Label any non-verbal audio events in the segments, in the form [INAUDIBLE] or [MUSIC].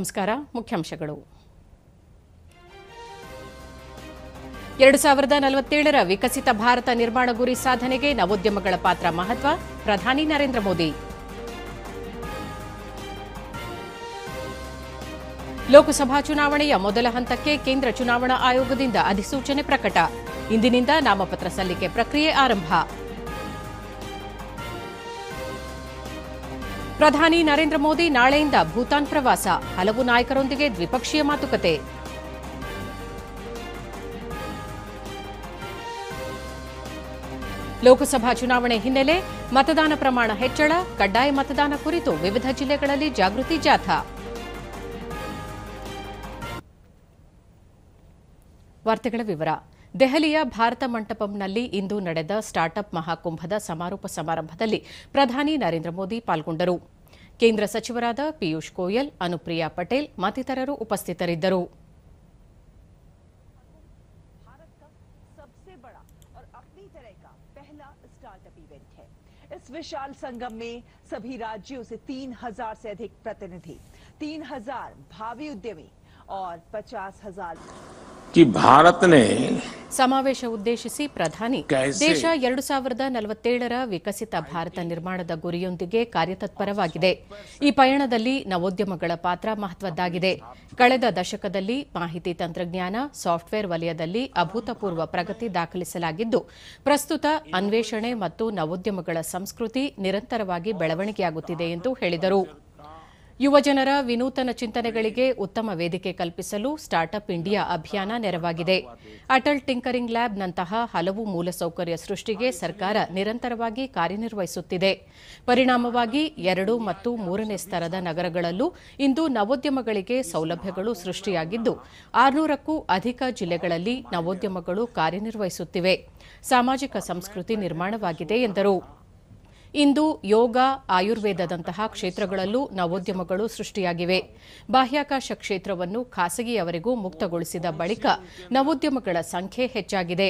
ನಮಸ್ಕಾರ ಮುಖ್ಯಾಂಶಗಳು ಎರಡು ಸಾವಿರದ ನಲವತ್ತೇಳರ ವಿಕಸಿತ ಭಾರತ ನಿರ್ಮಾಣ ಗುರಿ ಸಾಧನೆಗೆ ನವೋದ್ಯಮಗಳ ಪಾತ್ರ ಮಹತ್ವ ಪ್ರಧಾನಿ ನರೇಂದ್ರ ಮೋದಿ ಲೋಕಸಭಾ ಚುನಾವಣೆಯ ಮೊದಲ ಹಂತಕ್ಕೆ ಕೇಂದ್ರ ಚುನಾವಣಾ ಆಯೋಗದಿಂದ ಅಧಿಸೂಚನೆ ಪ್ರಕಟ ಇಂದಿನಿಂದ ನಾಮಪತ್ರ ಸಲ್ಲಿಕೆ ಪ್ರಕ್ರಿಯೆ ಆರಂಭ ಪ್ರಧಾನಿ ನರೇಂದ್ರ ಮೋದಿ ನಾಳೆಯಿಂದ ಭೂತಾನ್ ಪ್ರವಾಸ ಹಲವು ನಾಯಕರೊಂದಿಗೆ ದ್ವಿಪಕ್ಷೀಯ ಮಾತುಕತೆ ಲೋಕಸಭಾ ಚುನಾವಣೆ ಹಿನ್ನೆಲೆ ಮತದಾನ ಪ್ರಮಾಣ ಹೆಚ್ಚಳ ಕಡ್ಡಾಯ ಮತದಾನ ಕುರಿತು ವಿವಿಧ ಜಿಲ್ಲೆಗಳಲ್ಲಿ ಜಾಗೃತಿ ಜಾಥಾ ವಾರ್ತೆಗಳ ವಿವರ देहलिया भारत मंटपमನಲ್ಲಿ ಇಂದು ನಡೆದ ಸ್ಟಾರ್ಟಪ್ ಮಹಾಕುಂಭದ ಸಮಾರೋಪ ಸಮಾರಂಭದಲ್ಲಿ ಪ್ರಧಾನಿ ನರೇಂದ್ರ ಮೋದಿ ಪಾಲ್ಗೊಂಡರು ಕೇಂದ್ರ ಸಚಿವರಾದ ಪಿಯೂಷ್ ಕೋಯಲ್ ಅನುಪ್ರಿಯಾ ಪಟೇಲ್ ಮತ್ತು ಇತರರು ಉಪಸ್ಥಿತರಿದ್ದರು ಭಾರತದ ಅತಿದೊಡ್ಡ ಮತ್ತು ಅದ್ಭುತ ರೀತಿಯ ಮೊದಲ ಸ್ಟಾರ್ಟಪ್ ಈವೆಂಟ್ ಆಗಿದೆ ಈ ವಿಶಾಲ ಸಂಗಮದಲ್ಲಿ ಸಭಿ ರಾಜ್ಯوں سے 3000 ಕ್ಕಿಂತ ಹೆಚ್ಚು ಪ್ರತಿನಿಧಿ 3000 ಭವಿ ಉದ್ಯಮಿ और पचास हजार कि ಸಮಾವೇಶ ಉದ್ದೇಶಿಸಿ ಪ್ರಧಾನಿ ದೇಶ ಎರಡು ಸಾವಿರದ ನಲವತ್ತೇಳರ ವಿಕಸಿತ ಭಾರತ ನಿರ್ಮಾಣದ ಗುರಿಯೊಂದಿಗೆ ಕಾರ್ಯತತ್ಪರವಾಗಿದೆ ಈ ಪಯಣದಲ್ಲಿ ನವೋದ್ಯಮಗಳ ಪಾತ್ರ ಮಹತ್ವದ್ದಾಗಿದೆ ಕಳೆದ ದಶಕದಲ್ಲಿ ಮಾಹಿತಿ ತಂತ್ರಜ್ಞಾನ ಸಾಫ್ಟ್ವೇರ್ ವಲಯದಲ್ಲಿ ಅಭೂತಪೂರ್ವ ಪ್ರಗತಿ ದಾಖಲಿಸಲಾಗಿದ್ದು ಪ್ರಸ್ತುತ ಅನ್ವೇಷಣೆ ಮತ್ತು ನವೋದ್ಯಮಗಳ ಸಂಸ್ಕೃತಿ ನಿರಂತರವಾಗಿ ಬೆಳವಣಿಗೆಯಾಗುತ್ತಿದೆ ಎಂದು ಹೇಳಿದರು ಯುವಜನರ ವಿನೂತನ ಚಿಂತನೆಗಳಿಗೆ ಉತ್ತಮ ವೇದಿಕೆ ಕಲ್ಪಿಸಲು ಸ್ಟಾರ್ಟ್ಅಪ್ ಇಂಡಿಯಾ ಅಭಿಯಾನ ನೆರವಾಗಿದೆ ಅಟಲ್ ಟಿಂಕರಿಂಗ್ ಲ್ಯಾಬ್ನಂತಹ ಹಲವು ಮೂಲಸೌಕರ್ಯ ಸೃಷ್ಟಿಗೆ ಸರ್ಕಾರ ನಿರಂತರವಾಗಿ ಕಾರ್ಯನಿರ್ವಹಿಸುತ್ತಿದೆ ಪರಿಣಾಮವಾಗಿ ಎರಡು ಮತ್ತು ಮೂರನೇ ಸ್ತರದ ನಗರಗಳಲ್ಲೂ ಇಂದು ನವೋದ್ಯಮಗಳಿಗೆ ಸೌಲಭ್ಯಗಳು ಸೃಷ್ಟಿಯಾಗಿದ್ದು ಆರುನೂರಕ್ಕೂ ಅಧಿಕ ಜಿಲ್ಲೆಗಳಲ್ಲಿ ನವೋದ್ಯಮಗಳು ಕಾರ್ಯನಿರ್ವಹಿಸುತ್ತಿವೆ ಸಾಮಾಜಿಕ ಸಂಸ್ಕೃತಿ ನಿರ್ಮಾಣವಾಗಿದೆ ಎಂದರು ಇಂದು ಯೋಗ ಆಯುರ್ವೇದದಂತಹ ಕ್ಷೇತ್ರಗಳಲ್ಲೂ ನವೋದ್ಯಮಗಳು ಸೃಷ್ಟಿಯಾಗಿವೆ ಬಾಹ್ಯಾಕಾಶ ಕ್ಷೇತ್ರವನ್ನು ಖಾಸಗಿಯವರೆಗೂ ಮುಕ್ತಗೊಳಿಸಿದ ಬಳಿಕ ನವೋದ್ಯಮಗಳ ಸಂಖ್ಯೆ ಹೆಚ್ಚಾಗಿದೆ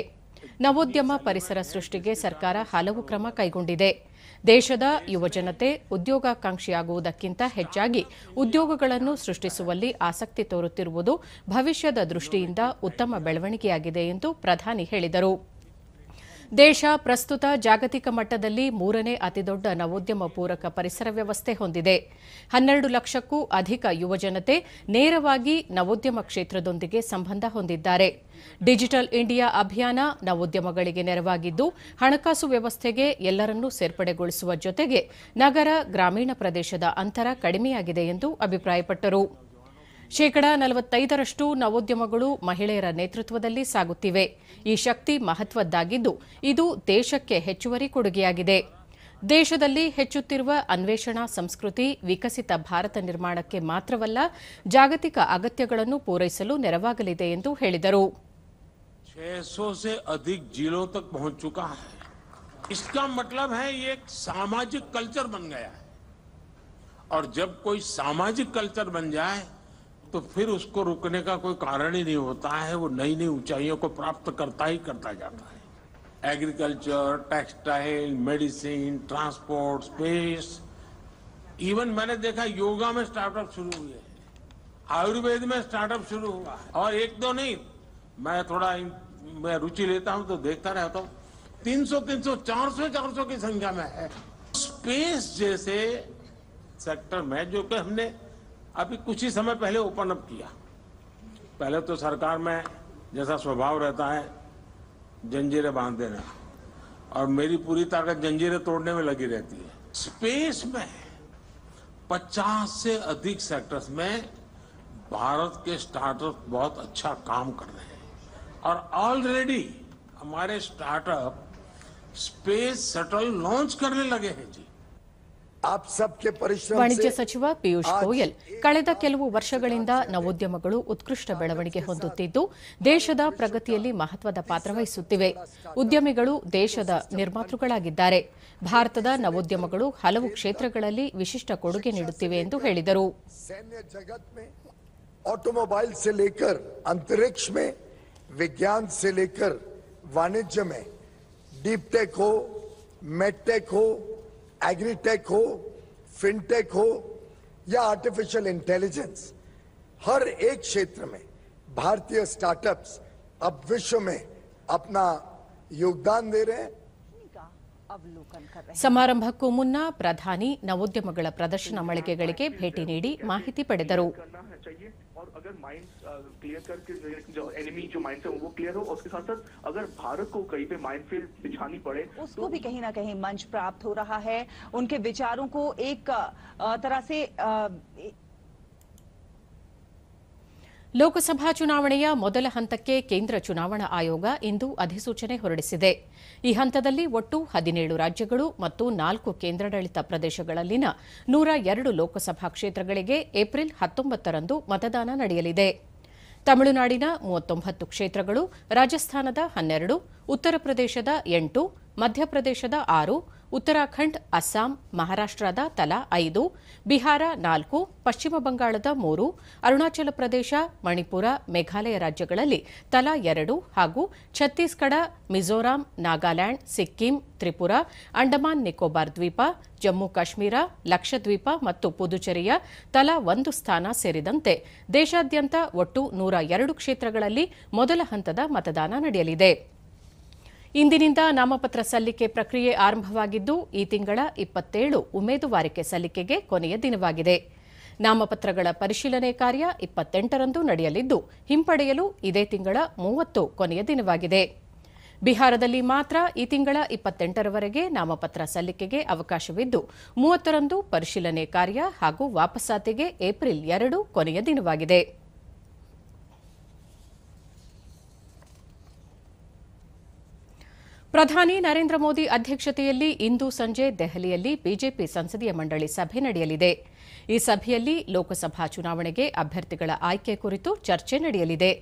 ನವೋದ್ಯಮ ಪರಿಸರ ಸೃಷ್ಟಿಗೆ ಸರ್ಕಾರ ಹಲವು ಕ್ರಮ ಕೈಗೊಂಡಿದೆ ದೇಶದ ಯುವಜನತೆ ಉದ್ಯೋಗಾಕಾಂಕ್ಷಿಯಾಗುವುದಕ್ಕಿಂತ ಹೆಚ್ಚಾಗಿ ಉದ್ಯೋಗಗಳನ್ನು ಸೃಷ್ಟಿಸುವಲ್ಲಿ ಆಸಕ್ತಿ ತೋರುತ್ತಿರುವುದು ಭವಿಷ್ಯದ ದೃಷ್ಟಿಯಿಂದ ಉತ್ತಮ ಬೆಳವಣಿಗೆಯಾಗಿದೆ ಎಂದು ಪ್ರಧಾನಿ ಹೇಳಿದರು ದೇಶ ಪ್ರಸ್ತುತ ಜಾಗತಿಕ ಮಟ್ಟದಲ್ಲಿ ಮೂರನೇ ಅತಿದೊಡ್ಡ ನವೋದ್ಯಮ ಪೂರಕ ಪರಿಸರ ವ್ಯವಸ್ಥೆ ಹೊಂದಿದೆ ಹನ್ನೆರಡು ಲಕ್ಷಕ್ಕೂ ಅಧಿಕ ಯುವಜನತೆ ನೇರವಾಗಿ ನವೋದ್ಯಮ ಕ್ಷೇತ್ರದೊಂದಿಗೆ ಸಂಬಂಧ ಹೊಂದಿದ್ದಾರೆ ಡಿಜಿಟಲ್ ಇಂಡಿಯಾ ಅಭಿಯಾನ ನವೋದ್ಯಮಗಳಿಗೆ ನೆರವಾಗಿದ್ದು ಹಣಕಾಸು ವ್ಯವಸ್ಥೆಗೆ ಎಲ್ಲರನ್ನೂ ಸೇರ್ಪಡೆಗೊಳಿಸುವ ಜೊತೆಗೆ ನಗರ ಗ್ರಾಮೀಣ ಪ್ರದೇಶದ ಅಂತರ ಕಡಿಮೆಯಾಗಿದೆ ಎಂದು ಅಭಿಪ್ರಾಯಪಟ್ಟರು ಶೇಕಡ ನಲವತ್ತೈದರಷ್ಟು ನವೋದ್ಯಮಗಳು ಮಹಿಳೆಯರ ನೇತೃತ್ವದಲ್ಲಿ ಸಾಗುತ್ತಿವೆ ಈ ಶಕ್ತಿ ಮಹತ್ವದ್ದಾಗಿದ್ದು ಇದು ದೇಶಕ್ಕೆ ಹೆಚ್ಚುವರಿ ಕೊಡುಗೆಯಾಗಿದೆ ದೇಶದಲ್ಲಿ ಹೆಚ್ಚುತ್ತಿರುವ ಅನ್ವೇಷಣಾ ಸಂಸ್ಕೃತಿ ವಿಕಸಿತ ಭಾರತ ನಿರ್ಮಾಣಕ್ಕೆ ಮಾತ್ರವಲ್ಲ ಜಾಗತಿಕ ಅಗತ್ಯಗಳನ್ನು ಪೂರೈಸಲು ನೆರವಾಗಲಿದೆ ಎಂದು ಹೇಳಿದರು ಸಾಮಾಜಿಕ ಕಲ್ಚರ್ ಬಂದ ಜಾಯ್ तो फिर उसको रुकने का कोई कारण ही नहीं होता है वो नई नई ऊंचाइयों को प्राप्त करता ही करता जाता है agriculture textile medicine transport space even मैंने देखा योगा में स्टार्टअप शुरू हुए आयुर्वेद में स्टार्टअप शुरू हुआ है और एक दो नहीं मैं थोड़ा मैं रुचि लेता हूं तो देखता रहता हूं 300 300 400 400 की संख्या में है स्पेस जैसे सेक्टर में जो कि हमने अभी कुछ ही समय पहले ओपन अप किया पहले तो सरकार में जैसा स्वभाव रहता है जंजीरें बांध देना और मेरी पूरी ताकत जंजीरें तोड़ने में लगी रहती है स्पेस में 50 से अधिक सेक्टर्स में भारत के स्टार्टअप बहुत अच्छा काम कर रहे हैं और ऑलरेडी हमारे स्टार्टअप स्पेस शटल लॉन्च करने लगे हैं जी ವಾಣಿಜ್ಯ ಸಚಿವ ಪಿಯೂಷ್ ಗೋಯಲ್ ಕಳೆದ ಕೆಲವು ವರ್ಷಗಳಿಂದ ನವೋದ್ಯಮಗಳು ಉತ್ಕೃಷ್ಟ ಬೆಳವಣಿಗೆ ಹೊಂದುತ್ತಿದ್ದು ದೇಶದ ಪ್ರಗತಿಯಲ್ಲಿ ಮಹತ್ವದ ಪಾತ್ರ ವಹಿಸುತ್ತಿವೆ ಉದ್ಯಮಿಗಳು ದೇಶದ ನಿರ್ಮಾತೃಗಳಾಗಿದ್ದಾರೆ ಭಾರತದ ನವೋದ್ಯಮಗಳು ಹಲವು ಕ್ಷೇತ್ರಗಳಲ್ಲಿ ವಿಶಿಷ್ಟ ಕೊಡುಗೆ ನೀಡುತ್ತಿವೆ ಎಂದು ಹೇಳಿದರು ಆಟೋಮೊಬೈಲ್ ಅಂತರಿಕ್ಷ ವಿಜ್ಞಾನ ವಾಣಿಜ್ಯ एग्रीटेक हो फिनटेक हो या आर्टिफिशियल इंटेलिजेंस हर एक क्षेत्र में भारतीय स्टार्टअप्स अब विश्व में अपना योगदान दे रहे हैं ಅವಲೋಕನ ಸಮಾರಂಭಕ್ಕೂ ಮುನ್ನ ಪ್ರಧಾನಿ ನವೋದ್ಯಮಗಳ ಪ್ರದರ್ಶನ ಮಳಿಗೆಗಳಿಗೆ ಭೇಟಿ ನೀಡಿ ಮಾಹಿತಿ ಪಡೆದರು और अगर माइंड क्लियर माइंड क्लियर साथ साथ अगर भारत को कहीं पे माइंड बिछानी पड़े उसको भी कहीं ना कहीं मंच प्राप्त हो रहा है उनके विचारों को एक तरह से ಲೋಕಸಭಾ ಚುನಾವಣೆಯ ಮೊದಲ ಹಂತಕ್ಕೆ ಕೇಂದ್ರ ಚುನಾವಣಾ ಆಯೋಗ ಇಂದು ಅಧಿಸೂಚನೆ ಹೊರಡಿಸಿದೆ ಈ ಹಂತದಲ್ಲಿ ಒಟ್ಟು ಹದಿನೇಳು ರಾಜ್ಯಗಳು ಮತ್ತು ನಾಲ್ಕು ಕೇಂದ್ರಾಡಳಿತ ಪ್ರದೇಶಗಳಲ್ಲಿನ ನೂರ ಎರಡು ಲೋಕಸಭಾ ಕ್ಷೇತ್ರಗಳಿಗೆ ಏಪ್ರಿಲ್ ಹತ್ತೊಂಬತ್ತರಂದು ಮತದಾನ ನಡೆಯಲಿದೆ ತಮಿಳುನಾಡಿನ ಮೂವತ್ತೊಂಬತ್ತು ಕ್ಷೇತ್ರಗಳು ರಾಜಸ್ಥಾನದ ಹನ್ನೆರಡು ಉತ್ತರ ಪ್ರದೇಶದ ಎಂಟು ಮಧ್ಯಪ್ರದೇಶದ ಆರು ಉತ್ತರಾಖಂಡ್ ಅಸ್ಸಾಂ ಮಹಾರಾಷ್ಟ್ರದ ತಲಾ ಐದು ಬಿಹಾರ ನಾಲ್ಕು ಪಶ್ಚಿಮ ಬಂಗಾಳದ ಮೂರು ಅರುಣಾಚಲ ಪ್ರದೇಶ ಮಣಿಪುರ ಮೇಘಾಲಯ ರಾಜ್ಯಗಳಲ್ಲಿ ತಲಾ ಎರಡು ಹಾಗೂ ಛತ್ತೀಸ್ಗಢ ಮಿಜೋರಾಂ ನಾಗಾಲ್ಯಾಂಡ್ ಸಿಕ್ಕಿಂ ತ್ರಿಪುರ ಅಂಡಮಾನ್ ನಿಕೋಬಾರ್ ದ್ವೀಪ ಜಮ್ಮು ಕಾಶ್ಮೀರ ಲಕ್ಷದ್ವೀಪ ಮತ್ತು ಪುದುಚೇರಿಯ ತಲಾ ಒಂದು ಸ್ಥಾನ ಸೇರಿದಂತೆ ದೇಶಾದ್ಯಂತ ಒಟ್ಟು ನೂರ ಎರಡು ಕ್ಷೇತ್ರಗಳಲ್ಲಿ ಮೊದಲ ಹಂತದ ಮತದಾನ ನಡೆಯಲಿದೆ ಇಂದಿನಿಂದ ನಾಮಪತ್ರ ಸಲ್ಲಿಕೆ ಪ್ರಕ್ರಿಯೆ ಆರಂಭವಾಗಿದ್ದು ಈ ತಿಂಗಳ ಇಪ್ಪತ್ತೇಳು ಉಮೇದುವಾರಿಕೆ ಸಲ್ಲಿಕೆಗೆ ಕೊನೆಯ ದಿನವಾಗಿದೆ ನಾಮಪತ್ರಗಳ ಪರಿಶೀಲನೆ ಕಾರ್ಯ ಇಪ್ಪತ್ತೆಂಟರಂದು ನಡೆಯಲಿದ್ದು ಹಿಂಪಡೆಯಲು ಇದೇ ತಿಂಗಳ ಮೂವತ್ತು ಕೊನೆಯ ದಿನವಾಗಿದೆ ಬಿಹಾರದಲ್ಲಿ ಮಾತ್ರ ಈ ತಿಂಗಳ ಇಪ್ಪತ್ತೆಂಟರವರೆಗೆ ನಾಮಪತ್ರ ಸಲ್ಲಿಕೆಗೆ ಅವಕಾಶವಿದ್ದು ಮೂವತ್ತರಂದು ಪರಿಶೀಲನೆ ಕಾರ್ಯ ಹಾಗೂ ವಾಪಸಾತಿಗೆ ಏಪ್ರಿಲ್ ಎರಡು ಕೊನೆಯ ದಿನವಾಗಿದೆ ಪ್ರಧಾನಿ ನರೇಂದ್ರ ಮೋದಿ ಅಧ್ಯಕ್ಷತೆಯಲ್ಲಿ ಇಂದು ಸಂಜೆ ದೆಹಲಿಯಲ್ಲಿ ಬಿಜೆಪಿ ಸಂಸದೀಯ ಮಂಡಳಿ ಸಭೆ ನಡೆಯಲಿದೆ ಈ ಸಭೆಯಲ್ಲಿ ಲೋಕಸಭಾ ಚುನಾವಣೆಗೆ ಅಭ್ಯರ್ಥಿಗಳ ಆಯ್ಕೆ ಕುರಿತು ಚರ್ಚೆ ನಡೆಯಲಿದೆ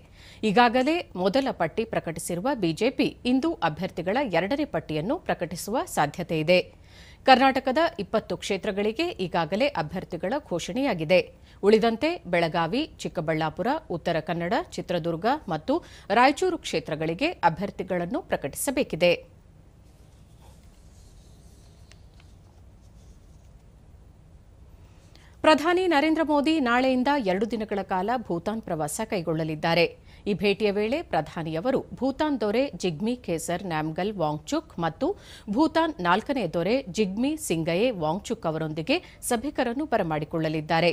ಈಗಾಗಲೇ ಮೊದಲ ಪಟ್ಟಿ ಪ್ರಕಟಿಸಿರುವ ಬಿಜೆಪಿ ಇಂದು ಅಭ್ಯರ್ಥಿಗಳ ಎರಡನೇ ಪಟ್ಟಿಯನ್ನು ಪ್ರಕಟಿಸುವ ಸಾಧ್ಯತೆ ಇದೆ ಕರ್ನಾಟಕದ ಇಪ್ಪತ್ತು ಕ್ಷೇತ್ರಗಳಿಗೆ ಈಗಾಗಲೇ ಅಭ್ಯರ್ಥಿಗಳ ಘೋಷಣೆಯಾಗಿದೆ ಉಳಿದಂತೆ ಬೆಳಗಾವಿ ಚಿಕ್ಕಬಳ್ಳಾಪುರ ಉತ್ತರ ಕನ್ನಡ ಚಿತ್ರದುರ್ಗ ಮತ್ತು ರಾಯಚೂರು ಕ್ಷೇತ್ರಗಳಿಗೆ ಅಭ್ಯರ್ಥಿಗಳನ್ನು ಪ್ರಕಟಿಸಬೇಕಿದೆ ಪ್ರಧಾನಿ ನರೇಂದ್ರ ಮೋದಿ ನಾಳೆಯಿಂದ ಎರಡು ದಿನಗಳ ಕಾಲ ಭೂತಾನ್ ಪ್ರವಾಸ ಕೈಗೊಳ್ಳಲಿದ್ದಾರೆ ಈ ಭೇಟಿಯ ವೇಳೆ ಪ್ರಧಾನಿಯವರು ಭೂತಾನ್ ದೊರೆ ಜಿಗ್ಮಿ ಖೇಸರ್ ನ್ಯಾಮ್ಗಲ್ ವಾಂಗ್ಚುಕ್ ಮತ್ತು ಭೂತಾನ್ ನಾಲ್ಕನೇ ದೊರೆ ಜಿಗ್ಮಿ ಸಿಂಗಯೆ ವಾಂಗ್ಚುಕ್ ಅವರೊಂದಿಗೆ ಸಭಿಕರನ್ನು ಬರಮಾಡಿಕೊಳ್ಳಲಿದ್ದಾರೆ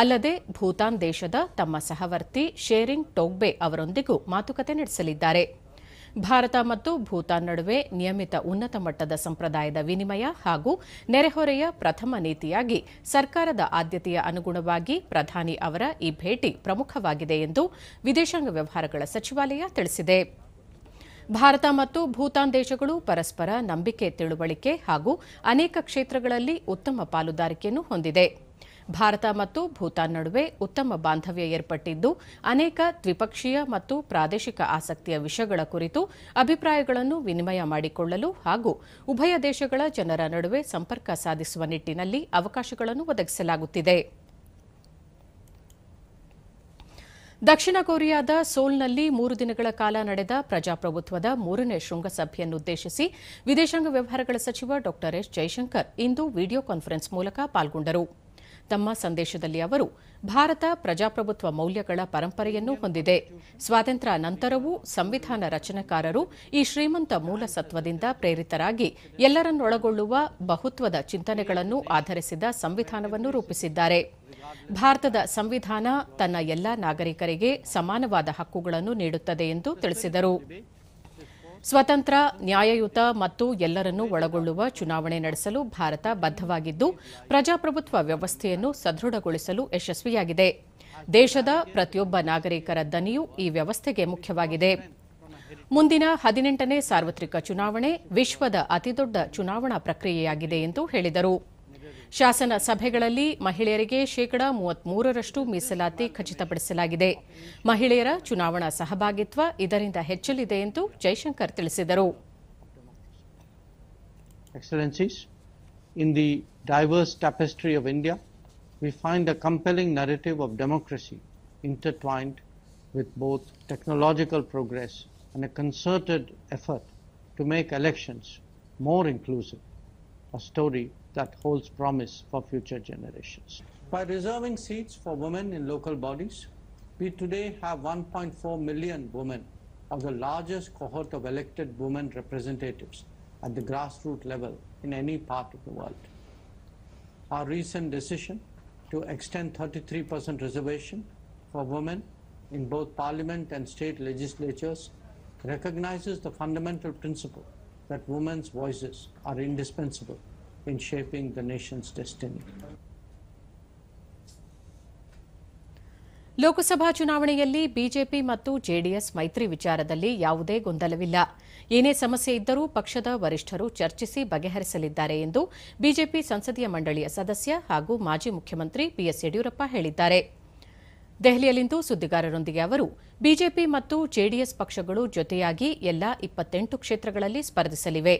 ಅಲ್ಲದೆ ಭೂತಾನ್ ದೇಶದ ತಮ್ಮ ಸಹವರ್ತಿ ಶೇರಿಂಗ್ ಟೋಗ್ಬೆ ಅವರೊಂದಿಗೂ ಮಾತುಕತೆ ನಡೆಸಲಿದ್ದಾರೆ ಭಾರತ ಮತ್ತು ಭೂತಾನ್ ನಡುವೆ ನಿಯಮಿತ ಉನ್ನತ ಮಟ್ಟದ ಸಂಪ್ರದಾಯದ ವಿನಿಮಯ ಹಾಗೂ ನೆರೆಹೊರೆಯ ಪ್ರಥಮ ನೀತಿಯಾಗಿ ಸರ್ಕಾರದ ಆದ್ಯತೆಯ ಅನುಗುಣವಾಗಿ ಪ್ರಧಾನಿ ಅವರ ಈ ಭೇಟಿ ಪ್ರಮುಖವಾಗಿದೆ ಎಂದು ವಿದೇಶಾಂಗ ವ್ಯವಹಾರಗಳ ಸಚಿವಾಲಯ ತಿಳಿಸಿದೆ ಭಾರತ ಮತ್ತು ಭೂತಾನ್ ದೇಶಗಳು ಪರಸ್ಪರ ನಂಬಿಕೆ ತಿಳುವಳಿಕೆ ಹಾಗೂ ಅನೇಕ ಕ್ಷೇತ್ರಗಳಲ್ಲಿ ಉತ್ತಮ ಪಾಲುದಾರಿಕೆಯನ್ನು ಹೊಂದಿದೆ ಭಾರತ ಮತ್ತು ಭೂತಾನ್ ನಡುವೆ ಉತ್ತಮ ಬಾಂಧವ್ಯ ಏರ್ಪಟ್ಟಿದ್ದು ಅನೇಕ ದ್ವಿಪಕ್ಷೀಯ ಮತ್ತು ಪ್ರಾದೇಶಿಕ ಆಸಕ್ತಿಯ ವಿಷಯಗಳ ಕುರಿತು ಅಭಿಪ್ರಾಯಗಳನ್ನು ವಿನಿಮಯ ಮಾಡಿಕೊಳ್ಳಲು ಹಾಗೂ ಉಭಯ ದೇಶಗಳ ಜನರ ನಡುವೆ ಸಂಪರ್ಕ ಸಾಧಿಸುವ ನಿಟ್ಟಿನಲ್ಲಿ ಅವಕಾಶಗಳನ್ನು ಒದಗಿಸಲಾಗುತ್ತಿದೆ ದಕ್ಷಿಣ ಕೊರಿಯಾದ ಸೋಲ್ನಲ್ಲಿ ಮೂರು ದಿನಗಳ ಕಾಲ ನಡೆದ ಪ್ರಜಾಪ್ರಭುತ್ವದ ಮೂರನೇ ಶೃಂಗಸಭೆಯನ್ನುದ್ದೇಶಿಸಿ ವಿದೇಶಾಂಗ ವ್ಯವಹಾರಗಳ ಸಚಿವ ಡಾ ಎಸ್ ಜೈಶಂಕರ್ ಇಂದು ವಿಡಿಯೋ ಕಾನ್ಫರೆನ್ಸ್ ಮೂಲಕ ಪಾಲ್ಗೊಂಡರು ತಮ್ಮ ಸಂದೇಶದಲ್ಲಿ ಅವರು ಭಾರತ ಪ್ರಜಾಪ್ರಭುತ್ವ ಮೌಲ್ಯಗಳ ಪರಂಪರೆಯನ್ನು ಹೊಂದಿದೆ ಸ್ವಾತಂತ್ರ್ಯ ನಂತರವೂ ಸಂವಿಧಾನ ರಚನೆಕಾರರು ಈ ಶ್ರೀಮಂತ ಮೂಲಸತ್ವದಿಂದ ಪ್ರೇರಿತರಾಗಿ ಎಲ್ಲರನ್ನೊಳಗೊಳ್ಳುವ ಬಹುತ್ವದ ಚಿಂತನೆಗಳನ್ನು ಆಧರಿಸಿದ ಸಂವಿಧಾನವನ್ನು ರೂಪಿಸಿದ್ದಾರೆ ಭಾರತದ ಸಂವಿಧಾನ ತನ್ನ ಎಲ್ಲಾ ನಾಗರಿಕರಿಗೆ ಸಮಾನವಾದ ಹಕ್ಕುಗಳನ್ನು ನೀಡುತ್ತದೆ ಎಂದು ತಿಳಿಸಿದರು ಸ್ವತಂತ್ರ ನ್ಯಾಯಯುತ ಮತ್ತು ಎಲ್ಲರನ್ನೂ ಒಳಗೊಳ್ಳುವ ಚುನಾವಣೆ ನಡೆಸಲು ಭಾರತ ಬದ್ಧವಾಗಿದ್ದು ಪ್ರಜಾಪ್ರಭುತ್ವ ವ್ಯವಸ್ಥೆಯನ್ನು ಸದೃಢಗೊಳಿಸಲು ಯಶಸ್ವಿಯಾಗಿದೆ ದೇಶದ ಪ್ರತಿಯೊಬ್ಬ ನಾಗರಿಕರ ದನಿಯೂ ಈ ವ್ಯವಸ್ಥೆಗೆ ಮುಖ್ಯವಾಗಿದೆ ಮುಂದಿನ ಹದಿನೆಂಟನೇ ಸಾರ್ವತ್ರಿಕ ಚುನಾವಣೆ ವಿಶ್ವದ ಅತಿದೊಡ್ಡ ಚುನಾವಣಾ ಪ್ರಕ್ರಿಯೆಯಾಗಿದೆ ಎಂದು ಹೇಳಿದರು ಶಾಸನ ಸಭೆಗಳಲ್ಲಿ ಮಹಿಳೆಯರಿಗೆ ಶೇಕಡಾ ಮೂವತ್ಮೂರರಷ್ಟು ಮೀಸಲಾತಿ ಖಚಿತಪಡಿಸಲಾಗಿದೆ ಮಹಿಳೆಯರ ಚುನಾವಣಾ ಸಹಭಾಗಿತ್ವ ಇದರಿಂದ ಹೆಚ್ಚಲಿದೆ ಎಂದು ಜೈಶಂಕರ್ ತಿಳಿಸಿದರು excellencies in the diverse tapestry of India we find the compelling narrative of democracy intertwined with both technological progress and concerted effort to make elections more inclusive a story that holds promise for future generations. By reserving seats for women in local bodies, we today have 1.4 million women of the largest cohort of elected women representatives at the grassroots level in any part of the world. Our recent decision to extend 33% reservation for women in both parliament and state legislatures recognizes the fundamental principle that women's voices are indispensable in shaping the nation's destiny. ಲೋಕಸಭಾ ಚುನಾವಣೆಯಲ್ಲಿ BJP ಮತ್ತು JDS ಮೈತ್ರಿ ವಿಚಾರದಲ್ಲಿ ಯಾವುದೇ ಗೊಂದಲವಿಲ್ಲ ಏನೇ ಸಮಸ್ಯೆ ಇದ್ದರೂ ಪಕ್ಷದ ವರಿಷ್ಠರು ಚರ್ಚಿಸಿ ಬಗೆಹರಿಸಲಿದ್ದಾರೆ ಎಂದು ಬಿಜೆಪಿ ಸಂಸದೀಯ ಮಂಡಳಿಯ ಸದಸ್ಯ ಹಾಗೂ ಮಾಜಿ ಮುಖ್ಯಮಂತ್ರಿ ಬಿಎಸ್ ಯಡಿಯೂರಪ್ಪ ಹೇಳಿದ್ದಾರೆ ದೆಹಲಿಯಲ್ಲಿಂದು ಸುದ್ದಿಗಾರರೊಂದಿಗೆ ಅವರು ಬಿಜೆಪಿ ಮತ್ತು ಜೆಡಿಎಸ್ ಪಕ್ಷಗಳು ಜೊತೆಯಾಗಿ ಎಲ್ಲಾ ಇಪ್ಪತ್ತೆಂಟು ಕ್ಷೇತ್ರಗಳಲ್ಲಿ ಸ್ಪರ್ಧಿಸಲಿವೆ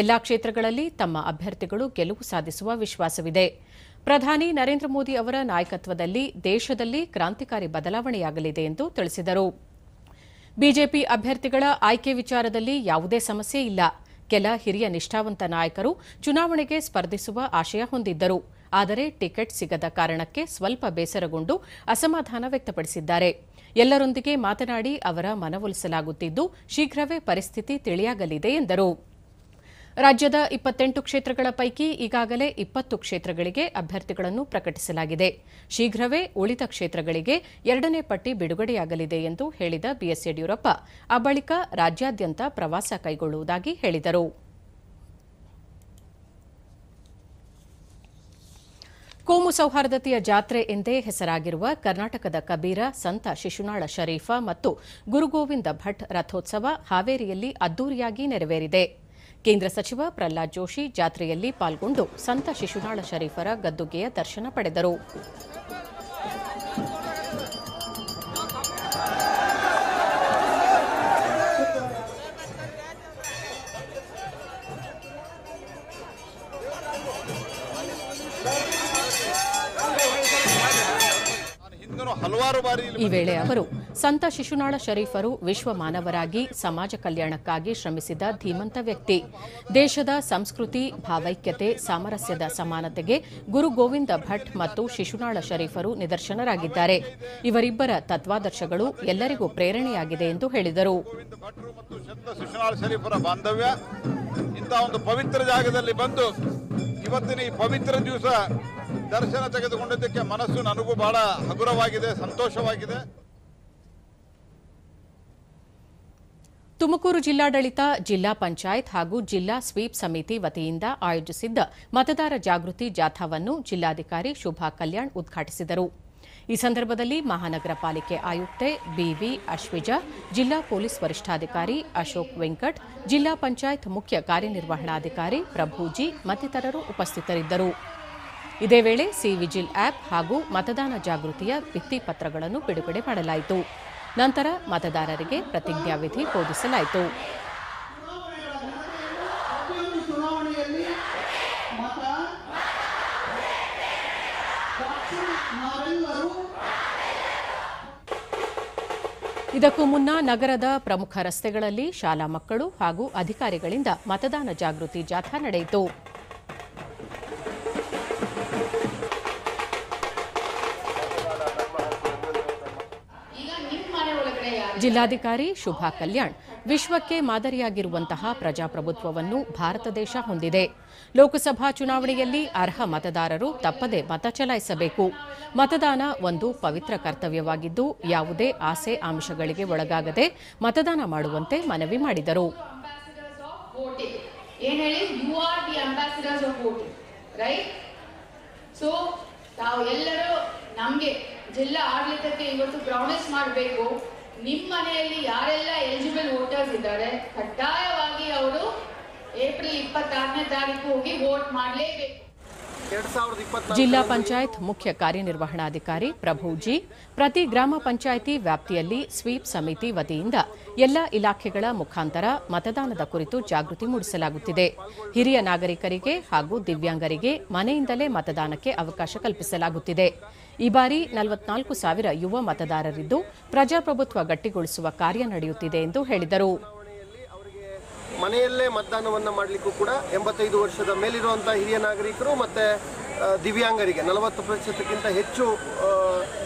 ಎಲ್ಲಾ ಕ್ಷೇತ್ರಗಳಲ್ಲಿ ತಮ್ಮ ಅಭ್ಯರ್ಥಿಗಳು ಗೆಲುವು ಸಾಧಿಸುವ ವಿಶ್ವಾಸವಿದೆ ಪ್ರಧಾನಿ ನರೇಂದ್ರ ಮೋದಿ ಅವರ ನಾಯಕತ್ವದಲ್ಲಿ ದೇಶದಲ್ಲಿ ಕ್ರಾಂತಿಕಾರಿ ಬದಲಾವಣೆಯಾಗಲಿದೆ ಎಂದು ತಿಳಿಸಿದರು ಬಿಜೆಪಿ ಅಭ್ಯರ್ಥಿಗಳ ಆಯ್ಕೆ ವಿಚಾರದಲ್ಲಿ ಯಾವುದೇ ಸಮಸ್ಯೆ ಇಲ್ಲ ಕೆಲ ಹಿರಿಯ ನಿಷ್ಠಾವಂತ ನಾಯಕರು ಚುನಾವಣೆಗೆ ಸ್ಪರ್ಧಿಸುವ ಆಶಯ ಹೊಂದಿದ್ದರು ಆದರೆ ಟಿಕೆಟ್ ಸಿಗದ ಕಾರಣಕ್ಕೆ ಸ್ವಲ್ಪ ಬೇಸರಗೊಂಡು ಅಸಮಾಧಾನ ವ್ಯಕ್ತಪಡಿಸಿದ್ದಾರೆ ಎಲ್ಲರೊಂದಿಗೆ ಮಾತನಾಡಿ ಅವರ ಮನವೊಲಿಸಲಾಗುತ್ತಿದ್ದು ಶೀಘ್ರವೇ ಪರಿಸ್ಥಿತಿ ತಿಳಿಯಾಗಲಿದೆ ಎಂದರು ರಾಜ್ಯದ ಇಪ್ಪತ್ತೆಂಟು ಕ್ಷೇತ್ರಗಳ ಪೈಕಿ ಈಗಾಗಲೇ ಇಪ್ಪತ್ತು ಕ್ಷೇತ್ರಗಳಿಗೆ ಅಭ್ಯರ್ಥಿಗಳನ್ನು ಪ್ರಕಟಿಸಲಾಗಿದೆ ಶೀಘ್ರವೇ ಉಳಿದ ಕ್ಷೇತ್ರಗಳಿಗೆ ಎರಡನೇ ಪಟ್ಟಿ ಬಿಡುಗಡೆಯಾಗಲಿದೆ ಎಂದು ಹೇಳಿದ ಬಿಎಸ್ ಯಡಿಯೂರಪ್ಪ ಆ ಬಳಿಕ ರಾಜ್ಯಾದ್ಯಂತ ಪ್ರವಾಸ ಕೈಗೊಳ್ಳುವುದಾಗಿ ಹೇಳಿದರು ಕೋಮು ಸೌಹಾರ್ದತೆಯ ಜಾತ್ರೆ ಎಂದೇ ಹೆಸರಾಗಿರುವ ಕರ್ನಾಟಕದ ಕಬೀರ ಸಂತ ಶಿಶುನಾಳ ಶರೀಫ ಮತ್ತು ಗುರುಗೋವಿಂದ ಭಟ್ ರಥೋತ್ಸವ ಹಾವೇರಿಯಲ್ಲಿ ಅದ್ದೂರಿಯಾಗಿ ನೆರವೇರಿದೆ ಕೇಂದ್ರ ಸಚಿವ ಪ್ರಹ್ಲಾದ್ ಜೋಶಿ ಜಾತ್ರೆಯಲ್ಲಿ ಪಾಲ್ಗೊಂಡು ಸಂತ ಶಿಶುನಾಳ ಶರೀಫರ ಗದ್ದುಗೆಯ ದರ್ಶನ ಪಡೆದರು ಹಲವಾರು ಬಾರಿ ಈ ವೇಳೆ ಅವರು ಸಂತ ಶಿಶುನಾಳ ಶರೀಫರು ವಿಶ್ವ ಮಾನವರಾಗಿ ಸಮಾಜ ಕಲ್ಯಾಣಕ್ಕಾಗಿ ಶ್ರಮಿಸಿದ ಧೀಮಂತ ವ್ಯಕ್ತಿ ದೇಶದ ಸಂಸ್ಕೃತಿ ಭಾವೈಕ್ಯತೆ ಸಾಮರಸ್ಯದ ಸಮಾನತೆಗೆ ಗುರು ಗೋವಿಂದ ಭಟ್ ಮತ್ತು ಶಿಶುನಾಳ ಶರೀಫರು ನಿದರ್ಶನರಾಗಿದ್ದಾರೆ ಇವರಿಬ್ಬರ ತತ್ವಾದರ್ಶಗಳು ಎಲ್ಲರಿಗೂ ಪ್ರೇರಣೆಯಾಗಿದೆ ಎಂದು ಹೇಳಿದರು ಇಂತಹ ಒಂದು ಪವಿತ್ರ ಜಾಗದಲ್ಲಿ ಬಂದು ಇವತ್ತಿನ ಈ ಪವಿತ್ರ ದಿವಸ ದರ್ಶನ ತೆಗೆದುಕೊಂಡಿದ್ದಕ್ಕೆ ಮನಸ್ಸು ನನಗೂ ಬಹಳ ಹಗುರವಾಗಿದೆ ಸಂತೋಷವಾಗಿದೆ ತುಮಕೂರು ಜಿಲ್ಲಾಡಳಿತ ಜಿಲ್ಲಾ ಪಂಚಾಯತ್ ಹಾಗೂ ಜಿಲ್ಲಾ ಸ್ವೀಪ್ ಸಮಿತಿ ವತಿಯಿಂದ ಆಯೋಜಿಸಿದ್ದ ಮತದಾರ ಜಾಗೃತಿ ಜಾಥಾವನ್ನು ಜಿಲ್ಲಾಧಿಕಾರಿ ಶೋಭಾ ಕಲ್ಯಾಣ್ ಉದ್ಘಾಟಿಸಿದರು ಈ ಸಂದರ್ಭದಲ್ಲಿ ಮಹಾನಗರ ಪಾಲಿಕೆ ಆಯುಕ್ತೆ ಬಿವಿ ಅಶ್ವಿಜ ಜಿಲ್ಲಾ ಪೊಲೀಸ್ ವರಿಷ್ಠಾಧಿಕಾರಿ ಅಶೋಕ್ ವೆಂಕಟ್ ಜಿಲ್ಲಾ ಪಂಚಾಯತ್ ಮುಖ್ಯ ಕಾರ್ಯನಿರ್ವಹಣಾಧಿಕಾರಿ ಪ್ರಭುಜಿ ಮತ್ತಿತರರು ಉಪಸ್ಥಿತರಿದ್ದರು ಇದೇ ವೇಳೆ ಸಿ ವಿಜಿಲ್ ಆಪ್ ಹಾಗೂ ಮತದಾನ ಜಾಗೃತಿಯ ಭಿತ್ತಿಪತ್ರಗಳನ್ನು ಬಿಡುಗಡೆ ಮಾಡಲಾಯಿತು ನಂತರ ಮತದಾರರಿಗೆ ಪ್ರತಿಜ್ಞಾವಿಧಿ ಬೋಧಿಸಲಾಯಿತು ಇದಕ್ಕೂ ಮುನ್ನ ನಗರದ ಪ್ರಮುಖ ರಸ್ತೆಗಳಲ್ಲಿ ಶಾಲಾ ಮಕ್ಕಳು ಹಾಗೂ ಅಧಿಕಾರಿಗಳಿಂದ ಮತದಾನ ಜಾಗೃತಿ ಜಾಥಾ ನಡೆಯಿತು ಜಿಲ್ಲಾಧಿಕಾರಿ ಶುಭಾ ಕಲ್ಯಾಣ್ ವಿಶ್ವಕ್ಕೆ ಮಾದರಿಯಾಗಿರುವಂತಹ ಪ್ರಜಾಪ್ರಭುತ್ವವನ್ನು ಭಾರತ ದೇಶ ಹೊಂದಿದೆ ಲೋಕಸಭಾ ಚುನಾವಣೆಯಲ್ಲಿ ಅರ್ಹ ಮತದಾರರು ತಪ್ಪದೆ ಮತ ಚಲಾಯಿಸಬೇಕು ಮತದಾನ ಒಂದು ಪವಿತ್ರ ಕರ್ತವ್ಯವಾಗಿದ್ದು ಯಾವುದೇ ಆಸೆ ಅಂಶಗಳಿಗೆ ಒಳಗಾಗದೆ ಮತದಾನ ಮಾಡುವಂತೆ ಮನವಿ ಮಾಡಿದರು ಜಿಲ್ಲಾ ಆಡಳಿತಕ್ಕೆ ಇವತ್ತು ಪ್ರಾಮಿಸ್ ಮಾಡಬೇಕು ನಿಮ್ಮ ಮನೆಯಲ್ಲಿ ಯಾರೆಲ್ಲ ಎಲಿಜಿಬಲ್ ವೋಟರ್ಸ್ ಇದ್ದಾರೆ ಕಡ್ಡಾಯವಾಗಿ ಅವರು ಏಪ್ರಿಲ್ ಇಪ್ಪತ್ತಾರನೇ ತಾರೀಕು ಹೋಗಿ ವೋಟ್ ಮಾಡಲೇಬೇಕು ಜಿಲ್ಲಾ ಪಂಚಾಯತ್ ಮುಖ್ಯ ಕಾರ್ಯನಿರ್ವಹಣಾಧಿಕಾರಿ ಪ್ರಭುಜಿ ಪ್ರತಿ ಗ್ರಾಮ ಪಂಚಾಯಿತಿ ವ್ಯಾಪ್ತಿಯಲ್ಲಿ ಸ್ವೀಪ್ ಸಮಿತಿ ವತಿಯಿಂದ ಎಲ್ಲ ಇಲಾಖೆಗಳ ಮುಖಾಂತರ ಮತದಾನದ ಕುರಿತು ಜಾಗೃತಿ ಮೂಡಿಸಲಾಗುತ್ತಿದೆ ಹಿರಿಯ ನಾಗರಿಕರಿಗೆ ಹಾಗೂ ದಿವ್ಯಾಂಗರಿಗೆ ಮನೆಯಿಂದಲೇ ಮತದಾನಕ್ಕೆ ಅವಕಾಶ ಕಲ್ಪಿಸಲಾಗುತ್ತಿದೆ ಈ ಬಾರಿ ನಲವತ್ನಾಲ್ಕು ಸಾವಿರ ಯುವ ಮತದಾರರಿದ್ದು ಪ್ರಜಾಪ್ರಭುತ್ವ ಗಟ್ಟಿಗೊಳಿಸುವ ಕಾರ್ಯ ನಡೆಯುತ್ತಿದೆ ಎಂದು ಹೇಳಿದರು ಮನೆಯಲ್ಲೇ ಮತದಾನವನ್ನು ಮಾಡಲಿಕ್ಕೂ ಕೂಡ ಎಂಬತ್ತೈದು ವರ್ಷದ ಮೇಲಿರುವಂತಹ ಹಿರಿಯ ನಾಗರಿಕರು ಮತ್ತೆ ದಿವ್ಯಾಂಗರಿಗೆ ನಲವತ್ತು ಪ್ರತಿಶತಕ್ಕಿಂತ ಹೆಚ್ಚು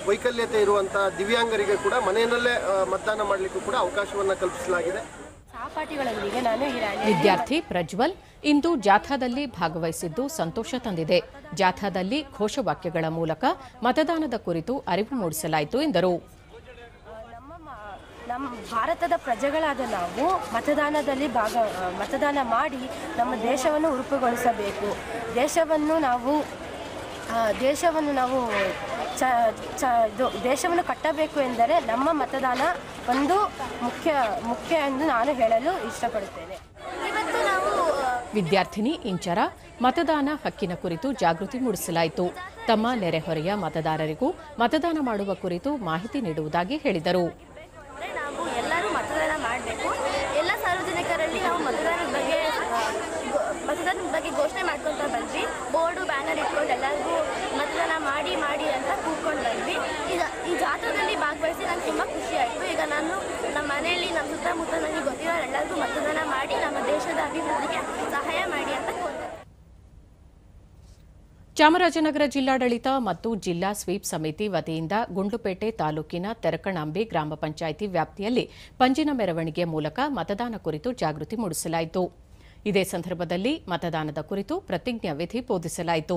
ವೈಕಲ್ಯತೆ ಇರುವಂತಹ ದಿವ್ಯಾಂಗರಿಗೆ ಕೂಡ ಮನೆಯಲ್ಲೇ ಮತದಾನ ಮಾಡಲಿಕ್ಕೂ ಕೂಡ ಅವಕಾಶವನ್ನು ಕಲ್ಪಿಸಲಾಗಿದೆ ವಿದ್ಯಾರ್ಥಿ ಪ್ರಜ್ವಲ್ ಇಂದು ಜಾಥಾದಲ್ಲಿ ಭಾಗವಹಿಸಿದ್ದು ಸಂತೋಷ ತಂದಿದೆ ಜಾಥಾದಲ್ಲಿ ಘೋಷವಾಕ್ಯಗಳ ಮೂಲಕ ಮತದಾನದ ಕುರಿತು ಅರಿವು ಮೂಡಿಸಲಾಯಿತು ಎಂದರು ನಮ್ಮ ಭಾರತದ ಪ್ರಜೆಗಳಾದ ನಾವು ಮತದಾನದಲ್ಲಿ ಭಾಗ ಮತದಾನ ಮಾಡಿ ನಮ್ಮ ದೇಶವನ್ನು ಉರುಪುಗೊಳಿಸಬೇಕು ದೇಶವನ್ನು ನಾವು ದೇಶವನ್ನು ನಾವು ಚ ಚ ಇದು ದೇಶವನ್ನು ಕಟ್ಟಬೇಕು ಎಂದರೆ ನಮ್ಮ ಮತದಾನ ಒಂದು ಮುಖ್ಯ ಮುಖ್ಯ ಎಂದು ನಾನು ಹೇಳಲು ಇಷ್ಟಪಡುತ್ತೇನೆ ವಿದ್ಯಾರ್ಥಿನಿ ಇಂಚರ ಮತದಾನ ಹಕ್ಕಿನ ಕುರಿತು ಜಾಗೃತಿ ಮೂಡಿಸಲಾಯಿತು ತಮ್ಮ ನೆರೆಹೊರೆಯ ಮತದಾರರಿಗೂ ಮತದಾನ ಮಾಡುವ ಕುರಿತು ಮಾಹಿತಿ ನೀಡುವುದಾಗಿ ಹೇಳಿದರು ಗಳಿಸಿ ನಾನು ತುಂಬ ಖುಷಿಯಾಯಿತು ಈಗ ನಾನು ನಮ್ಮ ಮನೆಯಲ್ಲಿ ನಮ್ಮ ಸುತ್ತಮುತ್ತ ನನಗೆ ಗೊತ್ತಿರೋ ಎಲ್ಲರಿಗೂ ಮತದಾನ ಮಾಡಿ ನಮ್ಮ ದೇಶದ ಅಭಿವೃದ್ಧಿಗೆ ಸಹಾಯ ಮಾಡಿ ಅಂತ ಕೋರ್ತೇನೆ ಚಾಮರಾಜನಗರ ಜಿಲ್ಲಾಡಳಿತ ಮತ್ತು ಜಿಲ್ಲಾ ಸ್ವೀಪ್ ಸಮಿತಿ ವತಿಯಿಂದ ಗುಂಡುಪೇಟೆ ತಾಲೂಕಿನ ತೆರಕಣಾಂಬಿ ಗ್ರಾಮ ಪಂಚಾಯಿತಿ ವ್ಯಾಪ್ತಿಯಲ್ಲಿ ಪಂಜಿನ ಮೆರವಣಿಗೆ ಮೂಲಕ ಮತದಾನ ಕುರಿತು ಜಾಗೃತಿ ಮೂಡಿಸಲಾಯಿತು ಇದೇ ಸಂದರ್ಭದಲ್ಲಿ ಮತದಾನದ ಕುರಿತು ಪ್ರತಿಜ್ಞಾ ವಿಧಿ ಬೋಧಿಸಲಾಯಿತು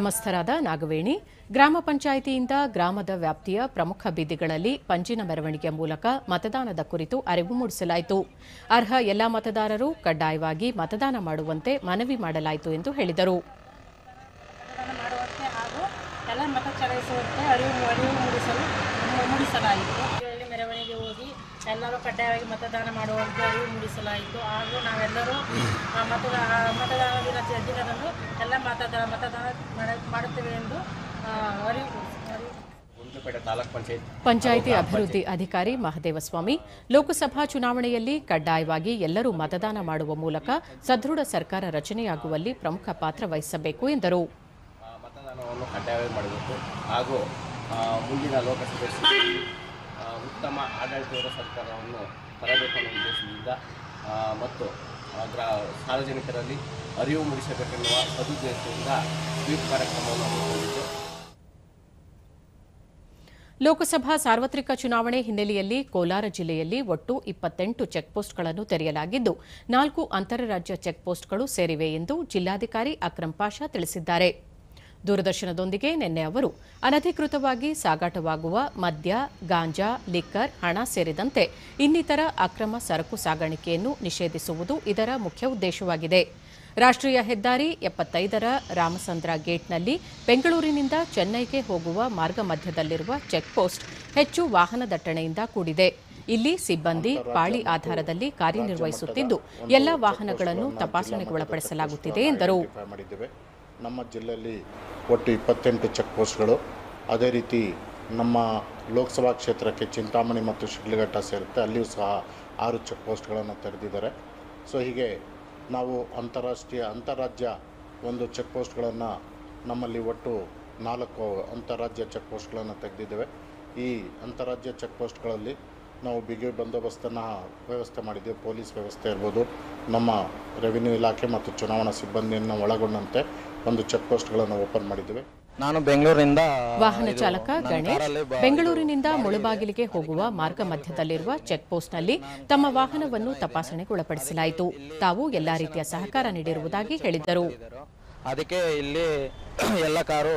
ಗ್ರಾಮಸ್ಥರಾದ ನಾಗವೇಣಿ ಗ್ರಾಮ ಪಂಚಾಯಿತಿಯಿಂದ ಗ್ರಾಮದ ವ್ಯಾಪ್ತಿಯ ಪ್ರಮುಖ ಬೀದಿಗಳಲ್ಲಿ ಪಂಜಿನ ಮೆರವಣಿಗೆಯ ಮೂಲಕ ಮತದಾನದ ಕುರಿತು ಅರಿವು ಮೂಡಿಸಲಾಯಿತು ಅರ್ಹ ಎಲ್ಲಾ ಮತದಾರರು ಕಡ್ಡಾಯವಾಗಿ ಮತದಾನ ಮಾಡುವಂತೆ ಮನವಿ ಮಾಡಲಾಯಿತು ಎಂದು ಹೇಳಿದರು ಮತ ಚಲಾಯಿಸುವಂತೆ ಅರಿವು ಅರಿವು ಮೂಡಿಸಲು ಮೂಡಿಸಲಾಯಿತು ಕಡ್ಡಾಯವಾಗಿ ಮತದಾನ ಮಾಡುವಂತೆ ಅರಿವು ಮೂಡಿಸಲಾಯಿತು ಹಾಗೂ ನಾವೆಲ್ಲರೂ ಮತದಾನ ಮತದಾನ ದಿನ ದಿನದಂದು ಎಲ್ಲ ಮತದಾನ ಮತದಾನ ಮಾಡುತ್ತೇವೆ ಎಂದು ಅರಿವು ಪಂಚಾಯಿತಿ ಅಭಿವೃದ್ಧಿ ಅಧಿಕಾರಿ ಮಹದೇವಸ್ವಾಮಿ ಲೋಕಸಭಾ ಚುನಾವಣೆಯಲ್ಲಿ ಕಡ್ಡಾಯವಾಗಿ ಎಲ್ಲರೂ ಮತದಾನ ಮಾಡುವ ಮೂಲಕ ಸದೃಢ ಸರ್ಕಾರ ರಚನೆಯಾಗುವಲ್ಲಿ ಪ್ರಮುಖ ಪಾತ್ರ ವಹಿಸಬೇಕು ಎಂದರು ಮತದಾನವನ್ನು ಕಡ್ಡಾಯವಾಗಿ ಮಾಡಬೇಕು ಹಾಗೂ ಮುಂದಿನ ಲೋಕಸಭೆ ಉತ್ತಮ ಆಡಳಿತದ ಸರ್ಕಾರವನ್ನು ತರಬೇಕನ್ನೋ ಉದ್ದೇಶದಿಂದ ಮತ್ತು ಗ್ರಾ ಸಾರ್ವಜನಿಕರಲ್ಲಿ ಅರಿವು ಮೂಡಿಸಬೇಕೆನ್ನುವ ಸದುದ್ದೇಶದಿಂದ ಸ್ವೀಪ್ ಕಾರ್ಯಕ್ರಮವನ್ನು ಹಮ್ಮಿಕೊಂಡಿದ್ದು ಲೋಕಸಭಾ ಸಾರ್ವತ್ರಿಕ ಚುನಾವಣೆ ಹಿನ್ನೆಲೆಯಲ್ಲಿ ಕೋಲಾರ ಜಿಲ್ಲೆಯಲ್ಲಿ ಒಟ್ಟು ಇಪ್ಪತ್ತೆಂಟು ಚೆಕ್ಪೋಸ್ಟ್ಗಳನ್ನು ತೆರೆಯಲಾಗಿದ್ದು ನಾಲ್ಕು ಅಂತಾರಾಜ್ಯ ಚೆಕ್ಪೋಸ್ಟ್ಗಳು ಸೇರಿವೆ ಎಂದು ಜಿಲ್ಲಾಧಿಕಾರಿ ಅಕ್ರಂ ಪಾಷಾ ತಿಳಿಸಿದ್ದಾರೆ ದೂರದರ್ಶನದೊಂದಿಗೆ ನಿನ್ನೆ ಅವರು ಅನಧಿಕೃತವಾಗಿ ಸಾಗಾಟವಾಗುವ ಮದ್ಯ ಗಾಂಜಾ ಲಿಕ್ಕರ್ ಹಣ ಸೇರಿದಂತೆ ಇನ್ನಿತರ ಅಕ್ರಮ ಸರಕು ಸಾಗಾಣಿಕೆಯನ್ನು ನಿಷೇಧಿಸುವುದು ಇದರ ಮುಖ್ಯ ಉದ್ದೇಶವಾಗಿದೆ ರಾಷ್ಟ್ರೀಯ ಹೆದ್ದಾರಿ ಎಪ್ಪತ್ತೈದರ ರಾಮಸಂದ್ರ ಗೇಟ್ನಲ್ಲಿ ಬೆಂಗಳೂರಿನಿಂದ ಚೆನ್ನೈಗೆ ಹೋಗುವ ಮಾರ್ಗ ಮಧ್ಯದಲ್ಲಿರುವ ಚೆಕ್ಪೋಸ್ಟ್ ಹೆಚ್ಚು ವಾಹನ ದಟ್ಟಣೆಯಿಂದ ಕೂಡಿದೆ ಇಲ್ಲಿ ಸಿಬ್ಬಂದಿ ಪಾಳಿ ಆಧಾರದಲ್ಲಿ ಕಾರ್ಯನಿರ್ವಹಿಸುತ್ತಿದ್ದು ಎಲ್ಲ ವಾಹನಗಳನ್ನು ತಪಾಸಣೆಗೊಳಪಡಿಸಲಾಗುತ್ತಿದೆ ಎಂದರು ನಮ್ಮ ಜಿಲ್ಲೆಯಲ್ಲಿ ಒಟ್ಟು ಇಪ್ಪತ್ತೆಂಟು ಚೆಕ್ ಪೋಸ್ಟ್ಗಳು ಅದೇ ರೀತಿ ನಮ್ಮ ಲೋಕಸಭಾ ಕ್ಷೇತ್ರಕ್ಕೆ ಚಿಂತಾಮಣಿ ಮತ್ತು ಶಿಡ್ಲಘಟ್ಟ ಸೇರುತ್ತೆ ಅಲ್ಲಿಯೂ ಸಹ ಆರು ಚೆಕ್ ಪೋಸ್ಟ್ಗಳನ್ನು ತೆರೆದಿದ್ದಾರೆ ಸೊ ಹೀಗೆ ನಾವು ಅಂತಾರಾಷ್ಟ್ರೀಯ ಅಂತಾರಾಜ್ಯ ಒಂದು ಚೆಕ್ ಪೋಸ್ಟ್ಗಳನ್ನು ನಮ್ಮಲ್ಲಿ ಒಟ್ಟು ನಾಲ್ಕು ಅಂತಾರಾಜ್ಯ ಚೆಕ್ ಪೋಸ್ಟ್ಗಳನ್ನು ತೆಗೆದಿದ್ದೇವೆ ಈ ಅಂತಾರಾಜ್ಯ ಚೆಕ್ ಪೋಸ್ಟ್ಗಳಲ್ಲಿ ನಾವು ಬಿಗಿ ಬಂದೋಬಸ್ತನ್ನು ವ್ಯವಸ್ಥೆ ಮಾಡಿದ್ದೇವೆ ಪೊಲೀಸ್ ವ್ಯವಸ್ಥೆ ಇರ್ಬೋದು ನಮ್ಮ ರೆವಿನ್ಯೂ ಇಲಾಖೆ ಮತ್ತು ಚುನಾವಣಾ ಸಿಬ್ಬಂದಿಯನ್ನು ಒಳಗೊಂಡಂತೆ ಒಂದು ಚೆಕ್ ಪೋಸ್ಟ್ಗಳನ್ನು ಓಪನ್ ಮಾಡಿದ್ದೇವೆ ನಾನು ಬೆಂಗಳೂರಿನಿಂದ ವಾಹನ ಚಾಲಕ ಗಣೇಶ್ ಬೆಂಗಳೂರಿನಿಂದ ಮುಳುಬಾಗಿಲಿಗೆ ಹೋಗುವ ಮಾರ್ಗ ಮಧ್ಯದಲ್ಲಿರುವ ಚೆಕ್ ನಲ್ಲಿ ತಮ್ಮ ವಾಹನವನ್ನು ತಪಾಸಣೆಗೊಳಪಡಿಸಲಾಯಿತು ತಾವು ಎಲ್ಲಾ ರೀತಿಯ ಸಹಕಾರ ನೀಡಿರುವುದಾಗಿ ಹೇಳಿದ್ದರು ಅದಕ್ಕೆ ಇಲ್ಲಿ [CLEARS THROAT] ಎಲ್ಲ ಕಾರು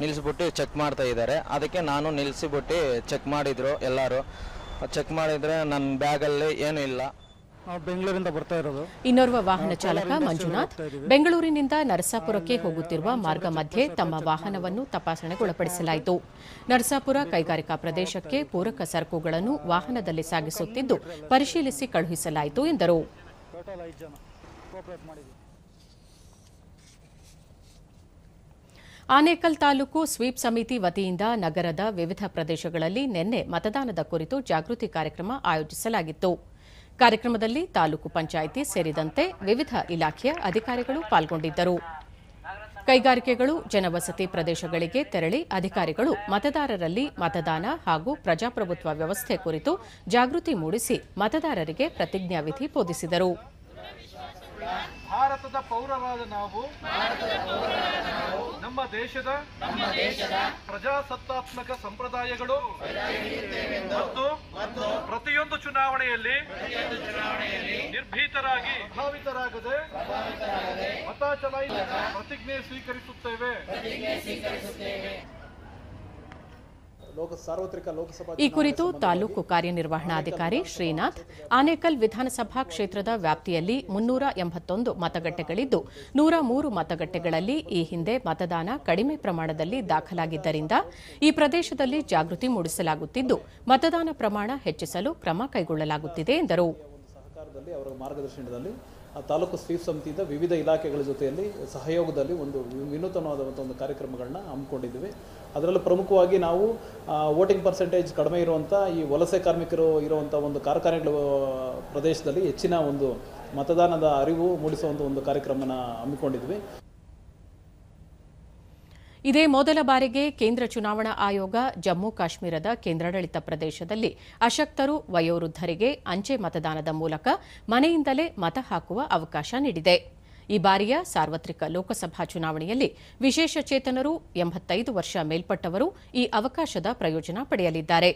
ನಿಲ್ಲಿಸಿಬಿಟ್ಟು ಚೆಕ್ ಮಾಡ್ತಾ ಇದ್ದಾರೆ ಅದಕ್ಕೆ ನಾನು ನಿಲ್ಲಿಸಿಬಿಟ್ಟು ಚೆಕ್ ಮಾಡಿದ್ರು ಎಲ್ಲರೂ ಚೆಕ್ ಮಾಡಿದ್ರೆ ನನ್ನ ಬ್ಯಾಗಲ್ಲಿ ಏನೂ ಇಲ್ಲ ಇನ್ನೊರ್ವ ಇನ್ನೋರ್ವ ವಾಹನ ಚಾಲಕ ಮಂಜುನಾಥ್ ಬೆಂಗಳೂರಿನಿಂದ ನರಸಾಪುರಕ್ಕೆ ಹೋಗುತ್ತಿರುವ ಮಾರ್ಗ ಮಧ್ಯೆ ತಮ್ಮ ವಾಹನವನ್ನು ತಪಾಸಣೆಗೊಳಪಡಿಸಲಾಯಿತು ನರಸಾಪುರ ಕೈಗಾರಿಕಾ ಪ್ರದೇಶಕ್ಕೆ ಪೂರಕ ಸರಕುಗಳನ್ನು ವಾಹನದಲ್ಲಿ ಸಾಗಿಸುತ್ತಿದ್ದು ಪರಿಶೀಲಿಸಿ ಕಳುಹಿಸಲಾಯಿತು ಎಂದರು ಆನೇಕಲ್ ತಾಲೂಕು ಸ್ವೀಪ್ ಸಮಿತಿ ವತಿಯಿಂದ ನಗರದ ವಿವಿಧ ಪ್ರದೇಶಗಳಲ್ಲಿ ನಿನ್ನೆ ಮತದಾನದ ಕುರಿತು ಜಾಗೃತಿ ಕಾರ್ಯಕ್ರಮ ಆಯೋಜಿಸಲಾಗಿತ್ತು ಕಾರ್ಯಕ್ರಮದಲ್ಲಿ ತಾಲೂಕು ಪಂಚಾಯಿತಿ ಸೇರಿದಂತೆ ವಿವಿಧ ಇಲಾಖೆಯ ಅಧಿಕಾರಿಗಳು ಪಾಲ್ಗೊಂಡಿದ್ದರು ಕೈಗಾರಿಕೆಗಳು ಜನವಸತಿ ಪ್ರದೇಶಗಳಿಗೆ ತೆರಳಿ ಅಧಿಕಾರಿಗಳು ಮತದಾರರಲ್ಲಿ ಮತದಾನ ಹಾಗೂ ಪ್ರಜಾಪ್ರಭುತ್ವ ವ್ಯವಸ್ಥೆ ಕುರಿತು ಜಾಗೃತಿ ಮೂಡಿಸಿ ಮತದಾರರಿಗೆ ಪ್ರತಿಜ್ಞಾವಿಧಿ ಬೋಧಿಸಿದರು ಭಾರತದ ಪೌರರಾದ ನಾವು ನಮ್ಮ ದೇಶದ ಪ್ರಜಾಸತ್ತಾತ್ಮಕ ಸಂಪ್ರದಾಯಗಳು ಮತ್ತು ಪ್ರತಿಯೊಂದು ಚುನಾವಣೆಯಲ್ಲಿ ನಿರ್ಭೀತರಾಗಿ ಪ್ರಭಾವಿತರಾಗದೆ ಮತ ಚಲಾಯಿತ ಪ್ರತಿಜ್ಞೆ ಸ್ವೀಕರಿಸುತ್ತೇವೆ ಈ ಕುರಿತು ತಾಲೂಕು ಕಾರ್ಯನಿರ್ವಹಣಾಧಿಕಾರಿ ಶ್ರೀನಾಥ್ ಆನೇಕಲ್ ವಿಧಾನಸಭಾ ಕ್ಷೇತ್ರದ ವ್ಯಾಪ್ತಿಯಲ್ಲಿ ಮುನ್ನೂರ ಎಂಬತ್ತೊಂದು ಮತಗಟ್ಟೆಗಳಿದ್ದು ನೂರ ಮೂರು ಮತಗಟ್ಟೆಗಳಲ್ಲಿ ಈ ಹಿಂದೆ ಮತದಾನ ಕಡಿಮೆ ಪ್ರಮಾಣದಲ್ಲಿ ದಾಖಲಾಗಿದ್ದರಿಂದ ಈ ಪ್ರದೇಶದಲ್ಲಿ ಜಾಗೃತಿ ಮೂಡಿಸಲಾಗುತ್ತಿದ್ದು ಮತದಾನ ಪ್ರಮಾಣ ಹೆಚ್ಚಿಸಲು ಕ್ರಮ ಕೈಗೊಳ್ಳಲಾಗುತ್ತಿದೆ ಎಂದರು ಆ ತಾಲೂಕು ಸ್ವೀಪ್ ಸಮಿತಿಯಿಂದ ವಿವಿಧ ಇಲಾಖೆಗಳ ಜೊತೆಯಲ್ಲಿ ಸಹಯೋಗದಲ್ಲಿ ಒಂದು ವಿನೂತನವಾದಂಥ ಒಂದು ಕಾರ್ಯಕ್ರಮಗಳನ್ನ ಹಮ್ಮಿಕೊಂಡಿದ್ದೀವಿ ಅದರಲ್ಲೂ ಪ್ರಮುಖವಾಗಿ ನಾವು ವೋಟಿಂಗ್ ಪರ್ಸೆಂಟೇಜ್ ಕಡಿಮೆ ಇರುವಂಥ ಈ ವಲಸೆ ಕಾರ್ಮಿಕರು ಇರುವಂಥ ಒಂದು ಕಾರ್ಖಾನೆಗಳ ಪ್ರದೇಶದಲ್ಲಿ ಹೆಚ್ಚಿನ ಒಂದು ಮತದಾನದ ಅರಿವು ಮೂಡಿಸುವಂಥ ಒಂದು ಕಾರ್ಯಕ್ರಮನ ಹಮ್ಮಿಕೊಂಡಿದ್ವಿ ಇದೇ ಮೊದಲ ಬಾರಿಗೆ ಕೇಂದ್ರ ಚುನಾವಣಾ ಆಯೋಗ ಜಮ್ಮು ಕಾಶ್ಮೀರದ ಕೇಂದ್ರಾಡಳಿತ ಪ್ರದೇಶದಲ್ಲಿ ಅಶಕ್ತರು ವಯೋವೃದ್ಧರಿಗೆ ಅಂಚೆ ಮತದಾನದ ಮೂಲಕ ಮನೆಯಿಂದಲೇ ಮತ ಹಾಕುವ ಅವಕಾಶ ನೀಡಿದೆ ಈ ಬಾರಿಯ ಸಾರ್ವತ್ರಿಕ ಲೋಕಸಭಾ ಚುನಾವಣೆಯಲ್ಲಿ ವಿಶೇಷ ಚೇತನರು ಎಂಬತ್ತೈದು ವರ್ಷ ಮೇಲ್ಪಟ್ಟವರು ಈ ಅವಕಾಶದ ಪ್ರಯೋಜನ ಪಡೆಯಲಿದ್ದಾರೆ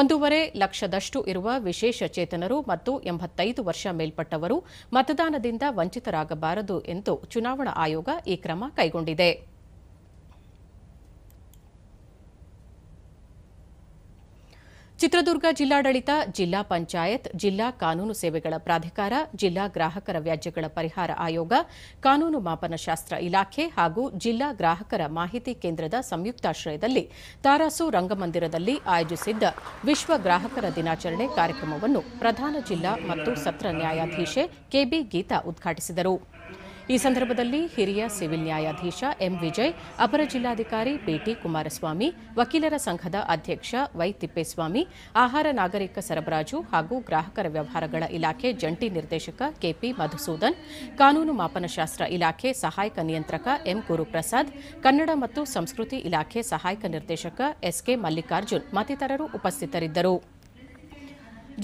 ಒಂದೂವರೆ ಲಕ್ಷದಷ್ಟು ಇರುವ ವಿಶೇಷ ಚೇತನರು ಮತ್ತು ಎಂಬತ್ತೈದು ವರ್ಷ ಮೇಲ್ಪಟ್ಟವರು ಮತದಾನದಿಂದ ವಂಚಿತರಾಗಬಾರದು ಎಂದು ಚುನಾವಣಾ ಆಯೋಗ ಈ ಕ್ರಮ ಕೈಗೊಂಡಿದೆ ಚಿತ್ರದುರ್ಗ ಜಿಲ್ಲಾಡಳಿತ ಜಿಲ್ಲಾ ಪಂಚಾಯತ್ ಜಿಲ್ಲಾ ಕಾನೂನು ಸೇವೆಗಳ ಪ್ರಾಧಿಕಾರ ಜಿಲ್ಲಾ ಗ್ರಾಹಕರ ವ್ಯಾಜ್ಯಗಳ ಪರಿಹಾರ ಆಯೋಗ ಕಾನೂನು ಮಾಪನಶಾಸ್ತ್ರ ಇಲಾಖೆ ಹಾಗೂ ಜಿಲ್ಲಾ ಗ್ರಾಹಕರ ಮಾಹಿತಿ ಕೇಂದ್ರದ ಸಂಯುಕ್ತಾಶ್ರಯದಲ್ಲಿ ತಾರಾಸು ರಂಗಮಂದಿರದಲ್ಲಿ ಆಯೋಜಿಸಿದ್ದ ವಿಶ್ವ ಗ್ರಾಹಕರ ದಿನಾಚರಣೆ ಕಾರ್ಯಕ್ರಮವನ್ನು ಪ್ರಧಾನ ಜಿಲ್ಲಾ ಮತ್ತು ಸತ್ರ ನ್ಯಾಯಾಧೀಶೆ ಕೆಬಿ ಗೀತಾ ಉದ್ಘಾಟಿಸಿದರು ಈ ಸಂದರ್ಭದಲ್ಲಿ ಹಿರಿಯ ಸಿವಿಲ್ ನ್ಯಾಯಾಧೀಶ ಎಂ ವಿಜಯ್ ಅಪರ ಜಿಲ್ಲಾಧಿಕಾರಿ ಪಿಟಿ ಕುಮಾರಸ್ವಾಮಿ ವಕೀಲರ ಸಂಘದ ಅಧ್ಯಕ್ಷ ವೈ ತಿಪ್ಪೇಸ್ವಾಮಿ ಆಹಾರ ನಾಗರಿಕ ಸರಬರಾಜು ಹಾಗೂ ಗ್ರಾಹಕರ ವ್ಯವಹಾರಗಳ ಇಲಾಖೆ ಜಂಟಿ ನಿರ್ದೇಶಕ ಕೆಪಿ ಮಧುಸೂದನ್ ಕಾನೂನು ಮಾಪನಶಾಸ್ತ್ರ ಇಲಾಖೆ ಸಹಾಯಕ ನಿಯಂತ್ರಕ ಎಂ ಗುರುಪ್ರಸಾದ್ ಕನ್ನಡ ಮತ್ತು ಸಂಸ್ಕೃತಿ ಇಲಾಖೆ ಸಹಾಯಕ ನಿರ್ದೇಶಕ ಎಸ್ಕೆ ಮಲ್ಲಿಕಾರ್ಜುನ್ ಮತ್ತಿತರರು ಉಪಸ್ಥಿತರಿದ್ದರು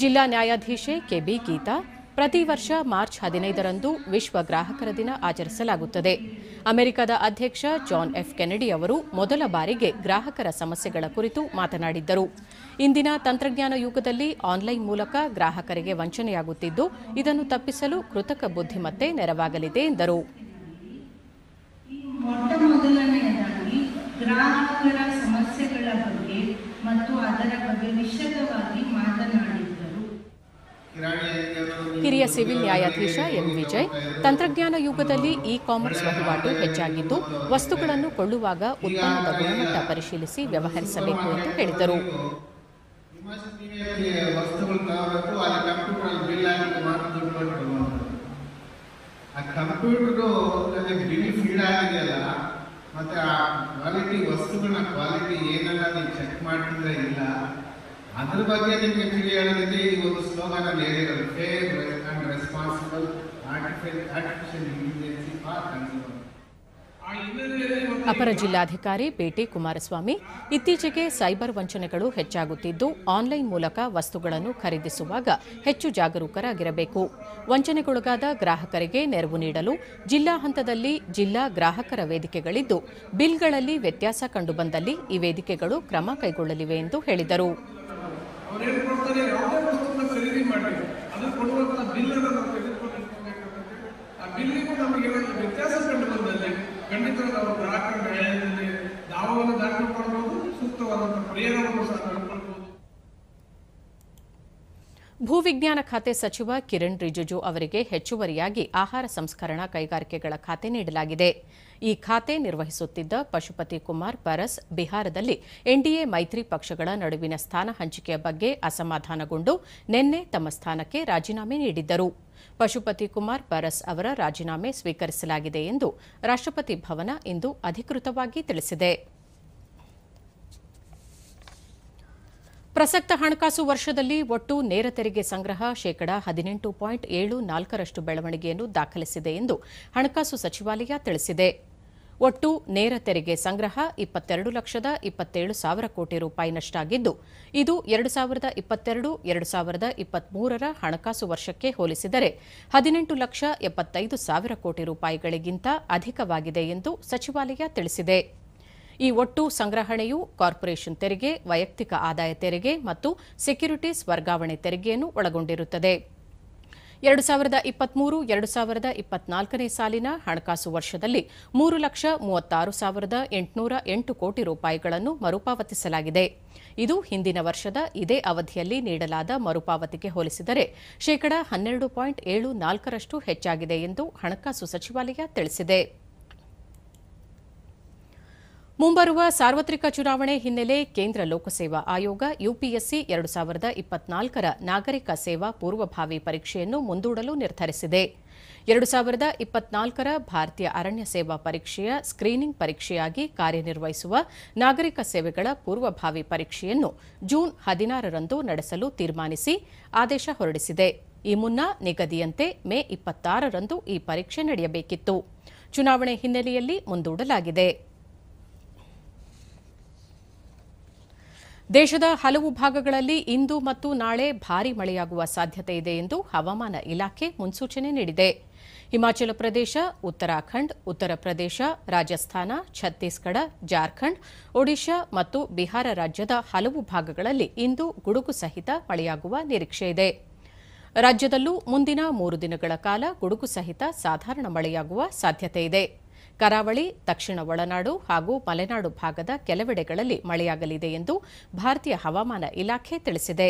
ಜಿಲ್ಲಾ ನ್ಯಾಯಾಧೀಶೆ ಕೆಬಿ ಗೀತಾ ಪ್ರತಿ ವರ್ಷ ಮಾರ್ಚ್ ಹದಿನೈದರಂದು ವಿಶ್ವ ಗ್ರಾಹಕರ ದಿನ ಆಚರಿಸಲಾಗುತ್ತದೆ ಅಮೆರಿಕದ ಅಧ್ಯಕ್ಷ ಜಾನ್ ಎಫ್ ಕೆನಡಿ ಅವರು ಮೊದಲ ಬಾರಿಗೆ ಗ್ರಾಹಕರ ಸಮಸ್ಯೆಗಳ ಕುರಿತು ಮಾತನಾಡಿದ್ದರು ಇಂದಿನ ತಂತ್ರಜ್ಞಾನ ಯುಗದಲ್ಲಿ ಆನ್ಲೈನ್ ಮೂಲಕ ಗ್ರಾಹಕರಿಗೆ ವಂಚನೆಯಾಗುತ್ತಿದ್ದು ಇದನ್ನು ತಪ್ಪಿಸಲು ಕೃತಕ ಬುದ್ಧಿಮತ್ತೆ ನೆರವಾಗಲಿದೆ ಎಂದರು ಗ್ರಾಹಕರ ಸಮಸ್ಯೆಗಳ ಬಗ್ಗೆ ಮತ್ತು ಅದರ ಬಗ್ಗೆ ಹಿರಿಯ ಸಿವಿಲ್ ನ್ಯಾಯಾಧೀಶ ಎಂ ವಿಜಯ್ ತಂತ್ರಜ್ಞಾನ ಯುಗದಲ್ಲಿ ಇ ಕಾಮರ್ಸ್ ವಹಿವಾಟು ಹೆಚ್ಚಾಗಿದ್ದು ವಸ್ತುಗಳನ್ನು ಕೊಳ್ಳುವಾಗ ಉತ್ಪನ್ನದ ಗುಣಮಟ್ಟ ಪರಿಶೀಲಿಸಿ ವ್ಯವಹರಿಸಬೇಕು ಎಂದು ಹೇಳಿದರು ಮತ್ತೆ ಆ ಕ್ವಾಲಿಟಿ ವಸ್ತುಗಳ ಕ್ವಾಲಿಟಿ ಏನಲ್ಲ ನೀವು ಚೆಕ್ ಮಾಡಿದ್ರೆ ಇಲ್ಲ ಅದರ ಬಗ್ಗೆ ನಿಮಗೆ ಒಂದು ಸ್ಲೋಗನ್ ಬೇರೆ ಅಪರ ಜಿಲ್ಲಾಧಿಕಾರಿ ಪೇಟೆ ಕುಮಾರಸ್ವಾಮಿ ಇತ್ತೀಚೆಗೆ ಸೈಬರ್ ವಂಚನೆಗಳು ಹೆಚ್ಚಾಗುತ್ತಿದ್ದು ಆನ್ಲೈನ್ ಮೂಲಕ ವಸ್ತುಗಳನ್ನು ಖರೀದಿಸುವಾಗ ಹೆಚ್ಚು ಜಾಗರೂಕರಾಗಿರಬೇಕು ವಂಚನೆಗೊಳಗಾದ ಗ್ರಾಹಕರಿಗೆ ನೆರವು ನೀಡಲು ಜಿಲ್ಲಾ ಹಂತದಲ್ಲಿ ಜಿಲ್ಲಾ ಗ್ರಾಹಕರ ವೇದಿಕೆಗಳಿದ್ದು ಬಿಲ್ಗಳಲ್ಲಿ ವ್ಯತ್ಯಾಸ ಕಂಡುಬಂದಲ್ಲಿ ಈ ವೇದಿಕೆಗಳು ಕ್ರಮ ಕೈಗೊಳ್ಳಲಿವೆ ಎಂದು ಹೇಳಿದರು ಅವ್ರು ಕೊಡ್ತಾರೆ ಯಾವುದೇ ವಸ್ತುವನ್ನು ಖರೀದಿ ಮಾಡಿ ಅದು ಬಿಲ್ ಅನ್ನು ನಾವು ತೆಗೆದುಕೊಂಡಿರ್ತಕ್ಕಂಥದ್ದು ಆ ಬಿಲ್ಲಿಗೂ ನಮಗೆ ವ್ಯತ್ಯಾಸ ಕಂಡು ಬಂದಲ್ಲಿ ಖಂಡಿತ ನಾವು ಗ್ರಾಹಕರ ನ್ಯಾಯಾಲಯದಲ್ಲಿ ದಾವವನ್ನು ದಾಖಲು ಮಾಡಬಹುದು ಸೂಕ್ತವಾದಂಥ ಪರಿಹಾರವನ್ನು ಸಹ ಭೂವಿಜ್ಞಾನ ಖಾತೆ ಸಚಿವ ಕಿರಣ್ ರಿಜಿಜು ಅವರಿಗೆ ಹೆಚ್ಚುವರಿಯಾಗಿ ಆಹಾರ ಸಂಸ್ಕರಣಾ ಕೈಗಾರಿಕೆಗಳ ಖಾತೆ ನೀಡಲಾಗಿದೆ ಈ ಖಾತೆ ನಿರ್ವಹಿಸುತ್ತಿದ್ದ ಪಶುಪತಿ ಕುಮಾರ್ ಪರಸ್ ಬಿಹಾರದಲ್ಲಿ ಎನ್ಡಿಎ ಮೈತ್ರಿ ಪಕ್ಷಗಳ ನಡುವಿನ ಸ್ಥಾನ ಹಂಚಿಕೆಯ ಬಗ್ಗೆ ಅಸಮಾಧಾನಗೊಂಡು ನಿನ್ನೆ ತಮ್ಮ ಸ್ಥಾನಕ್ಕೆ ರಾಜೀನಾಮೆ ನೀಡಿದ್ದರು ಪಶುಪತಿ ಕುಮಾರ್ ಪರಸ್ ಅವರ ರಾಜೀನಾಮೆ ಸ್ವೀಕರಿಸಲಾಗಿದೆ ಎಂದು ರಾಷ್ಟ್ರಪತಿ ಭವನ ಇಂದು ಅಧಿಕೃತವಾಗಿ ತಿಳಿಸಿದೆ ಪ್ರಸಕ್ತ ಹಣಕಾಸು ವರ್ಷದಲ್ಲಿ ಒಟ್ಟು ನೇರ ತೆರಿಗೆ ಸಂಗ್ರಹ ಶೇಕಡಾ ಹದಿನೆಂಟು ಪಾಯಿಂಟ್ ಏಳು ನಾಲ್ಕರಷ್ಟು ಬೆಳವಣಿಗೆಯನ್ನು ದಾಖಲಿಸಿದೆ ಎಂದು ಹಣಕಾಸು ಸಚಿವಾಲಯ ತಿಳಿಸಿದೆ ಒಟ್ಟು ನೇರ ತೆರಿಗೆ ಸಂಗ್ರಹ ಇಪ್ಪತ್ತೆರಡು ಲಕ್ಷದ ಇಪ್ಪತ್ತೇಳು ಸಾವಿರ ಕೋಟಿ ರೂಪಾಯಿನಷ್ಟಾಗಿದ್ದು ಇದು ಎರಡು ಸಾವಿರದ ಇಪ್ಪತ್ತೆರಡು ಎರಡು ಸಾವಿರದ ಇಪ್ಪತ್ಮೂರರ ಹಣಕಾಸು ವರ್ಷಕ್ಕೆ ಹೋಲಿಸಿದರೆ ಹದಿನೆಂಟು ಲಕ್ಷ ಎಪ್ಪತ್ತೈದು ಸಾವಿರ ಕೋಟಿ ರೂಪಾಯಿಗಳಿಗಿಂತ ಅಧಿಕವಾಗಿದೆ ಎಂದು ಸಚಿವಾಲಯ ತಿಳಿಸಿದೆ ಈ ಒಟ್ಟು ಸಂಗ್ರಹಣೆಯು ಕಾರ್ಪೊರೇಷನ್ ತೆರಿಗೆ ವೈಯಕ್ತಿಕ ಆದಾಯ ತೆರಿಗೆ ಮತ್ತು ಸೆಕ್ಯುರಿಟೀಸ್ ವರ್ಗಾವಣೆ ತೆರಿಗೆಯನ್ನು ಒಳಗೊಂಡಿರುತ್ತದೆ ಎರಡು ಸಾವಿರದ ಇಪ್ಪತ್ಮೂರು ಎರಡು ಸಾವಿರದ ಇಪ್ಪತ್ನಾಲ್ಕನೇ ಸಾಲಿನ ಹಣಕಾಸು ವರ್ಷದಲ್ಲಿ ಮೂರು ಲಕ್ಷ ಮೂವತ್ತಾರು ಸಾವಿರದ ಎಂಟುನೂರ ಎಂಟು ಕೋಟಿ ರೂಪಾಯಿಗಳನ್ನು ಮರುಪಾವತಿಸಲಾಗಿದೆ ಇದು ಹಿಂದಿನ ವರ್ಷದ ಇದೇ ಅವಧಿಯಲ್ಲಿ ನೀಡಲಾದ ಮರುಪಾವತಿಗೆ ಹೋಲಿಸಿದರೆ ಶೇಕಡಾ ಹನ್ನೆರಡು ಪಾಯಿಂಟ್ ಏಳು ನಾಲ್ಕರಷ್ಟು ಹೆಚ್ಚಾಗಿದೆ ಎಂದು ಹಣಕಾಸು ಸಚಿವಾಲಯ ತಿಳಿಸಿದೆ ಮುಂಬರುವ ಸಾರ್ವತ್ರಿಕ ಚುನಾವಣೆ ಹಿನ್ನೆಲೆ ಕೇಂದ್ರ ಲೋಕಸೇವಾ ಆಯೋಗ ಯುಪಿಎಸ್ಸಿ ಎರಡು ಸಾವಿರದ ಇಪ್ಪತ್ನಾಲ್ಕರ ನಾಗರಿಕ ಸೇವಾ ಪೂರ್ವಭಾವಿ ಪರೀಕ್ಷೆಯನ್ನು ಮುಂದೂಡಲು ನಿರ್ಧರಿಸಿದೆ ಎರಡು ಸಾವಿರದ ಇಪ್ಪತ್ನಾಲ್ಕರ ಭಾರತೀಯ ಅರಣ್ಯ ಸೇವಾ ಪರೀಕ್ಷೆಯ ಸ್ಕ್ರೀನಿಂಗ್ ಪರೀಕ್ಷೆಯಾಗಿ ಕಾರ್ಯನಿರ್ವಹಿಸುವ ನಾಗರಿಕ ಸೇವೆಗಳ ಪೂರ್ವಭಾವಿ ಪರೀಕ್ಷೆಯನ್ನು ಜೂನ್ ಹದಿನಾರರಂದು ನಡೆಸಲು ತೀರ್ಮಾನಿಸಿ ಆದೇಶ ಹೊರಡಿಸಿದೆ ಈ ಮುನ್ನ ನಿಗದಿಯಂತೆ ಮೇ ಇಪ್ಪತ್ತಾರರಂದು ಈ ಪರೀಕ್ಷೆ ನಡೆಯಬೇಕಿತ್ತು ಚುನಾವಣೆ ಹಿನ್ನೆಲೆಯಲ್ಲಿ ಮುಂದೂಡಲಾಗಿದೆ ದೇಶದ ಹಲವು ಭಾಗಗಳಲ್ಲಿ ಇಂದು ಮತ್ತು ನಾಳೆ ಭಾರೀ ಮಳೆಯಾಗುವ ಸಾಧ್ಯತೆ ಇದೆ ಎಂದು ಹವಾಮಾನ ಇಲಾಖೆ ಮುನ್ಸೂಚನೆ ನೀಡಿದೆ ಹಿಮಾಚಲ ಪ್ರದೇಶ ಉತ್ತರಾಖಂಡ್ ಉತ್ತರ ಪ್ರದೇಶ ರಾಜಸ್ಥಾನ ಛತ್ತೀಸ್ಗಢ ಜಾರ್ಖಂಡ್ ಒಡಿಶಾ ಮತ್ತು ಬಿಹಾರ ರಾಜ್ಯದ ಹಲವು ಭಾಗಗಳಲ್ಲಿ ಇಂದು ಗುಡುಗು ಸಹಿತ ಮಳೆಯಾಗುವ ನಿರೀಕ್ಷೆ ಇದೆ ರಾಜ್ಯದಲ್ಲೂ ಮುಂದಿನ ಮೂರು ದಿನಗಳ ಕಾಲ ಗುಡುಗು ಸಹಿತ ಸಾಧಾರಣ ಮಳೆಯಾಗುವ ಸಾಧ್ಯತೆ ಇದೆ ಕರಾವಳಿ ದಕ್ಷಿಣ ಒಳನಾಡು ಹಾಗೂ ಮಲೆನಾಡು ಭಾಗದ ಕೆಲವೆಡೆಗಳಲ್ಲಿ ಮಳೆಯಾಗಲಿದೆ ಎಂದು ಭಾರತೀಯ ಹವಾಮಾನ ಇಲಾಖೆ ತಿಳಿಸಿದೆ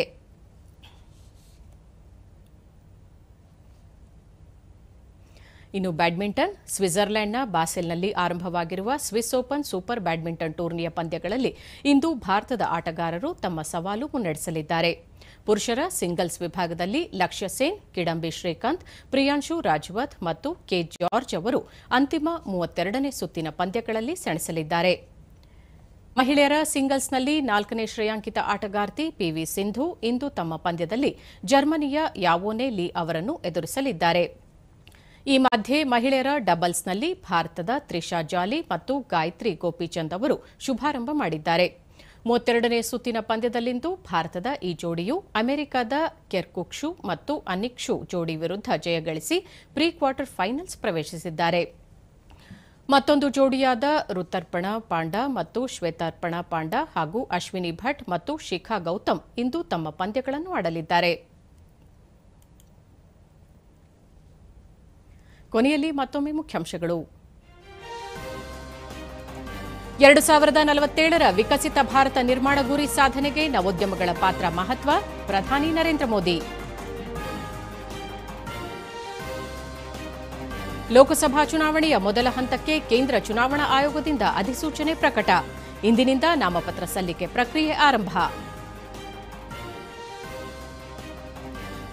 ಇನ್ನು ಬ್ಯಾಡ್ಮಿಂಟನ್ ಸ್ವಿಟ್ಜರ್ಲೆಂಡ್ನ ಬಾಸೆಲ್ನಲ್ಲಿ ಆರಂಭವಾಗಿರುವ ಸ್ವಿಸ್ ಓಪನ್ ಸೂಪರ್ ಬ್ಯಾಡ್ಮಿಂಟನ್ ಟೂರ್ನಿಯ ಪಂದ್ಯಗಳಲ್ಲಿ ಇಂದು ಭಾರತದ ಆಟಗಾರರು ತಮ್ಮ ಸವಾಲು ಮುನ್ನಡೆಸಲಿದ್ದಾರೆ ಪುರುಷರ ಸಿಂಗಲ್ಸ್ ವಿಭಾಗದಲ್ಲಿ ಲಕ್ಷ್ಯ ಸೇನ್ ಕಿಡಂಬಿ ಶ್ರೀಕಾಂತ್ ಪ್ರಿಯಾಂಶು ರಾಜ್ವತ್ ಮತ್ತು ಕೆ ಜಾರ್ಜ್ ಅವರು ಅಂತಿಮ ಮೂವತ್ತೆರಡನೇ ಸುತ್ತಿನ ಪಂದ್ಯಗಳಲ್ಲಿ ಸೆಣಸಲಿದ್ದಾರೆ ಮಹಿಳೆಯರ ಸಿಂಗಲ್ಸ್ನಲ್ಲಿ ನಾಲ್ಕನೇ ಶ್ರೇಯಾಂಕಿತ ಆಟಗಾರ್ತಿ ಪಿವಿ ಸಿಂಧು ಇಂದು ತಮ್ಮ ಪಂದ್ಯದಲ್ಲಿ ಜರ್ಮನಿಯ ಯಾವೋನೆ ಲೀ ಅವರನ್ನು ಎದುರಿಸಲಿದ್ದಾರೆ ಈ ಮಧ್ಯೆ ಮಹಿಳೆಯರ ಡಬಲ್ಸ್ನಲ್ಲಿ ಭಾರತದ ತ್ರಿಷಾ ಜಾಲಿ ಮತ್ತು ಗಾಯತ್ರಿ ಗೋಪಿಚಂದ್ ಅವರು ಶುಭಾರಂಭ ಮಾಡಿದ್ದಾರೆ ಮೂವತ್ತೆರಡನೇ ಸುತ್ತಿನ ಪಂದ್ಯದಲ್ಲಿಂದು ಭಾರತದ ಈ ಜೋಡಿಯು ಅಮೆರಿಕದ ಕೆರ್ಕುಕ್ಷು ಮತ್ತು ಅನಿಕ್ಷು ಜೋಡಿ ವಿರುದ್ಧ ಜಯಗಳಿಸಿ ಗಳಿಸಿ ಪ್ರೀ ಕ್ವಾರ್ಟರ್ ಫೈನಲ್ಸ್ ಪ್ರವೇಶಿಸಿದ್ದಾರೆ ಮತ್ತೊಂದು ಜೋಡಿಯಾದ ರುತರ್ಪಣ ಪಾಂಡಾ ಮತ್ತು ಶ್ವೇತಾರ್ಪಣ ಪಾಂಡಾ ಹಾಗೂ ಅಶ್ವಿನಿ ಭಟ್ ಮತ್ತು ಶಿಖಾ ಗೌತಮ್ ಇಂದು ತಮ್ಮ ಪಂದ್ಯಗಳನ್ನು ಆಡಲಿದ್ದಾರೆ ಕೊನೆಯಲ್ಲಿ ಮತ್ತೊಮ್ಮೆ ಮುಖ್ಯಾಂಶಗಳು ಎರಡು ಸಾವಿರದ ನಲವತ್ತೇಳರ ವಿಕಸಿತ ಭಾರತ ನಿರ್ಮಾಣ ಗುರಿ ಸಾಧನೆಗೆ ನವೋದ್ಯಮಗಳ ಪಾತ್ರ ಮಹತ್ವ ಪ್ರಧಾನಿ ನರೇಂದ್ರ ಮೋದಿ ಲೋಕಸಭಾ ಚುನಾವಣೆಯ ಮೊದಲ ಹಂತಕ್ಕೆ ಕೇಂದ್ರ ಚುನಾವಣಾ ಆಯೋಗದಿಂದ ಅಧಿಸೂಚನೆ ಪ್ರಕಟ ಇಂದಿನಿಂದ ನಾಮಪತ್ರ ಸಲ್ಲಿಕೆ ಪ್ರಕ್ರಿಯೆ ಆರಂಭ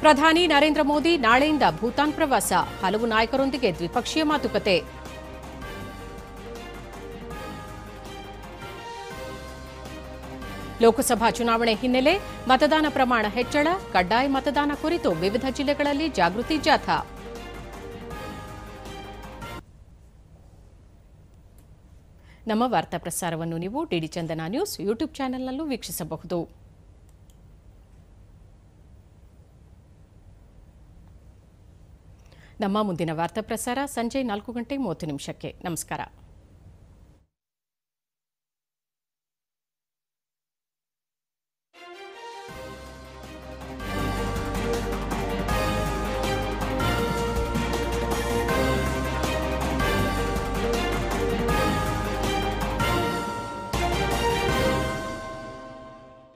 ಪ್ರಧಾನಿ ನರೇಂದ್ರ ಮೋದಿ ನಾಳೆಯಿಂದ ಭೂತಾನ್ ಪ್ರವಾಸ ಹಲವು ನಾಯಕರೊಂದಿಗೆ ದ್ವಿಪಕ್ಷೀಯ ಮಾತುಕತೆ ಲೋಕಸಭಾ ಚುನಾವಣೆ ಹಿನ್ನೆಲೆ ಮತದಾನ ಪ್ರಮಾಣ ಹೆಚ್ಚಳ ಕಡ್ಡಾಯ ಮತದಾನ ಕುರಿತು ವಿವಿಧ ಜಿಲ್ಲೆಗಳಲ್ಲಿ ಜಾಗೃತಿ ಜಾಥಾ ನಮ್ಮ ವಾರ್ತಾ ಪ್ರಸಾರವನ್ನು ನೀವು ಡಿಡಿ ಚಂದನ ನ್ಯೂಸ್ ಯೂಟ್ಯೂಬ್ ಚಾನೆಲ್ನಲ್ಲೂ ವೀಕ್ಷಿಸಬಹುದು ನಮ್ಮ ಮುಂದಿನ ವಾರ್ತಾ ಪ್ರಸಾರ ಸಂಜೆ ನಾಲ್ಕು ಗಂಟೆ ಮೂವತ್ತು ನಿಮಿಷಕ್ಕೆ ನಮಸ್ಕಾರ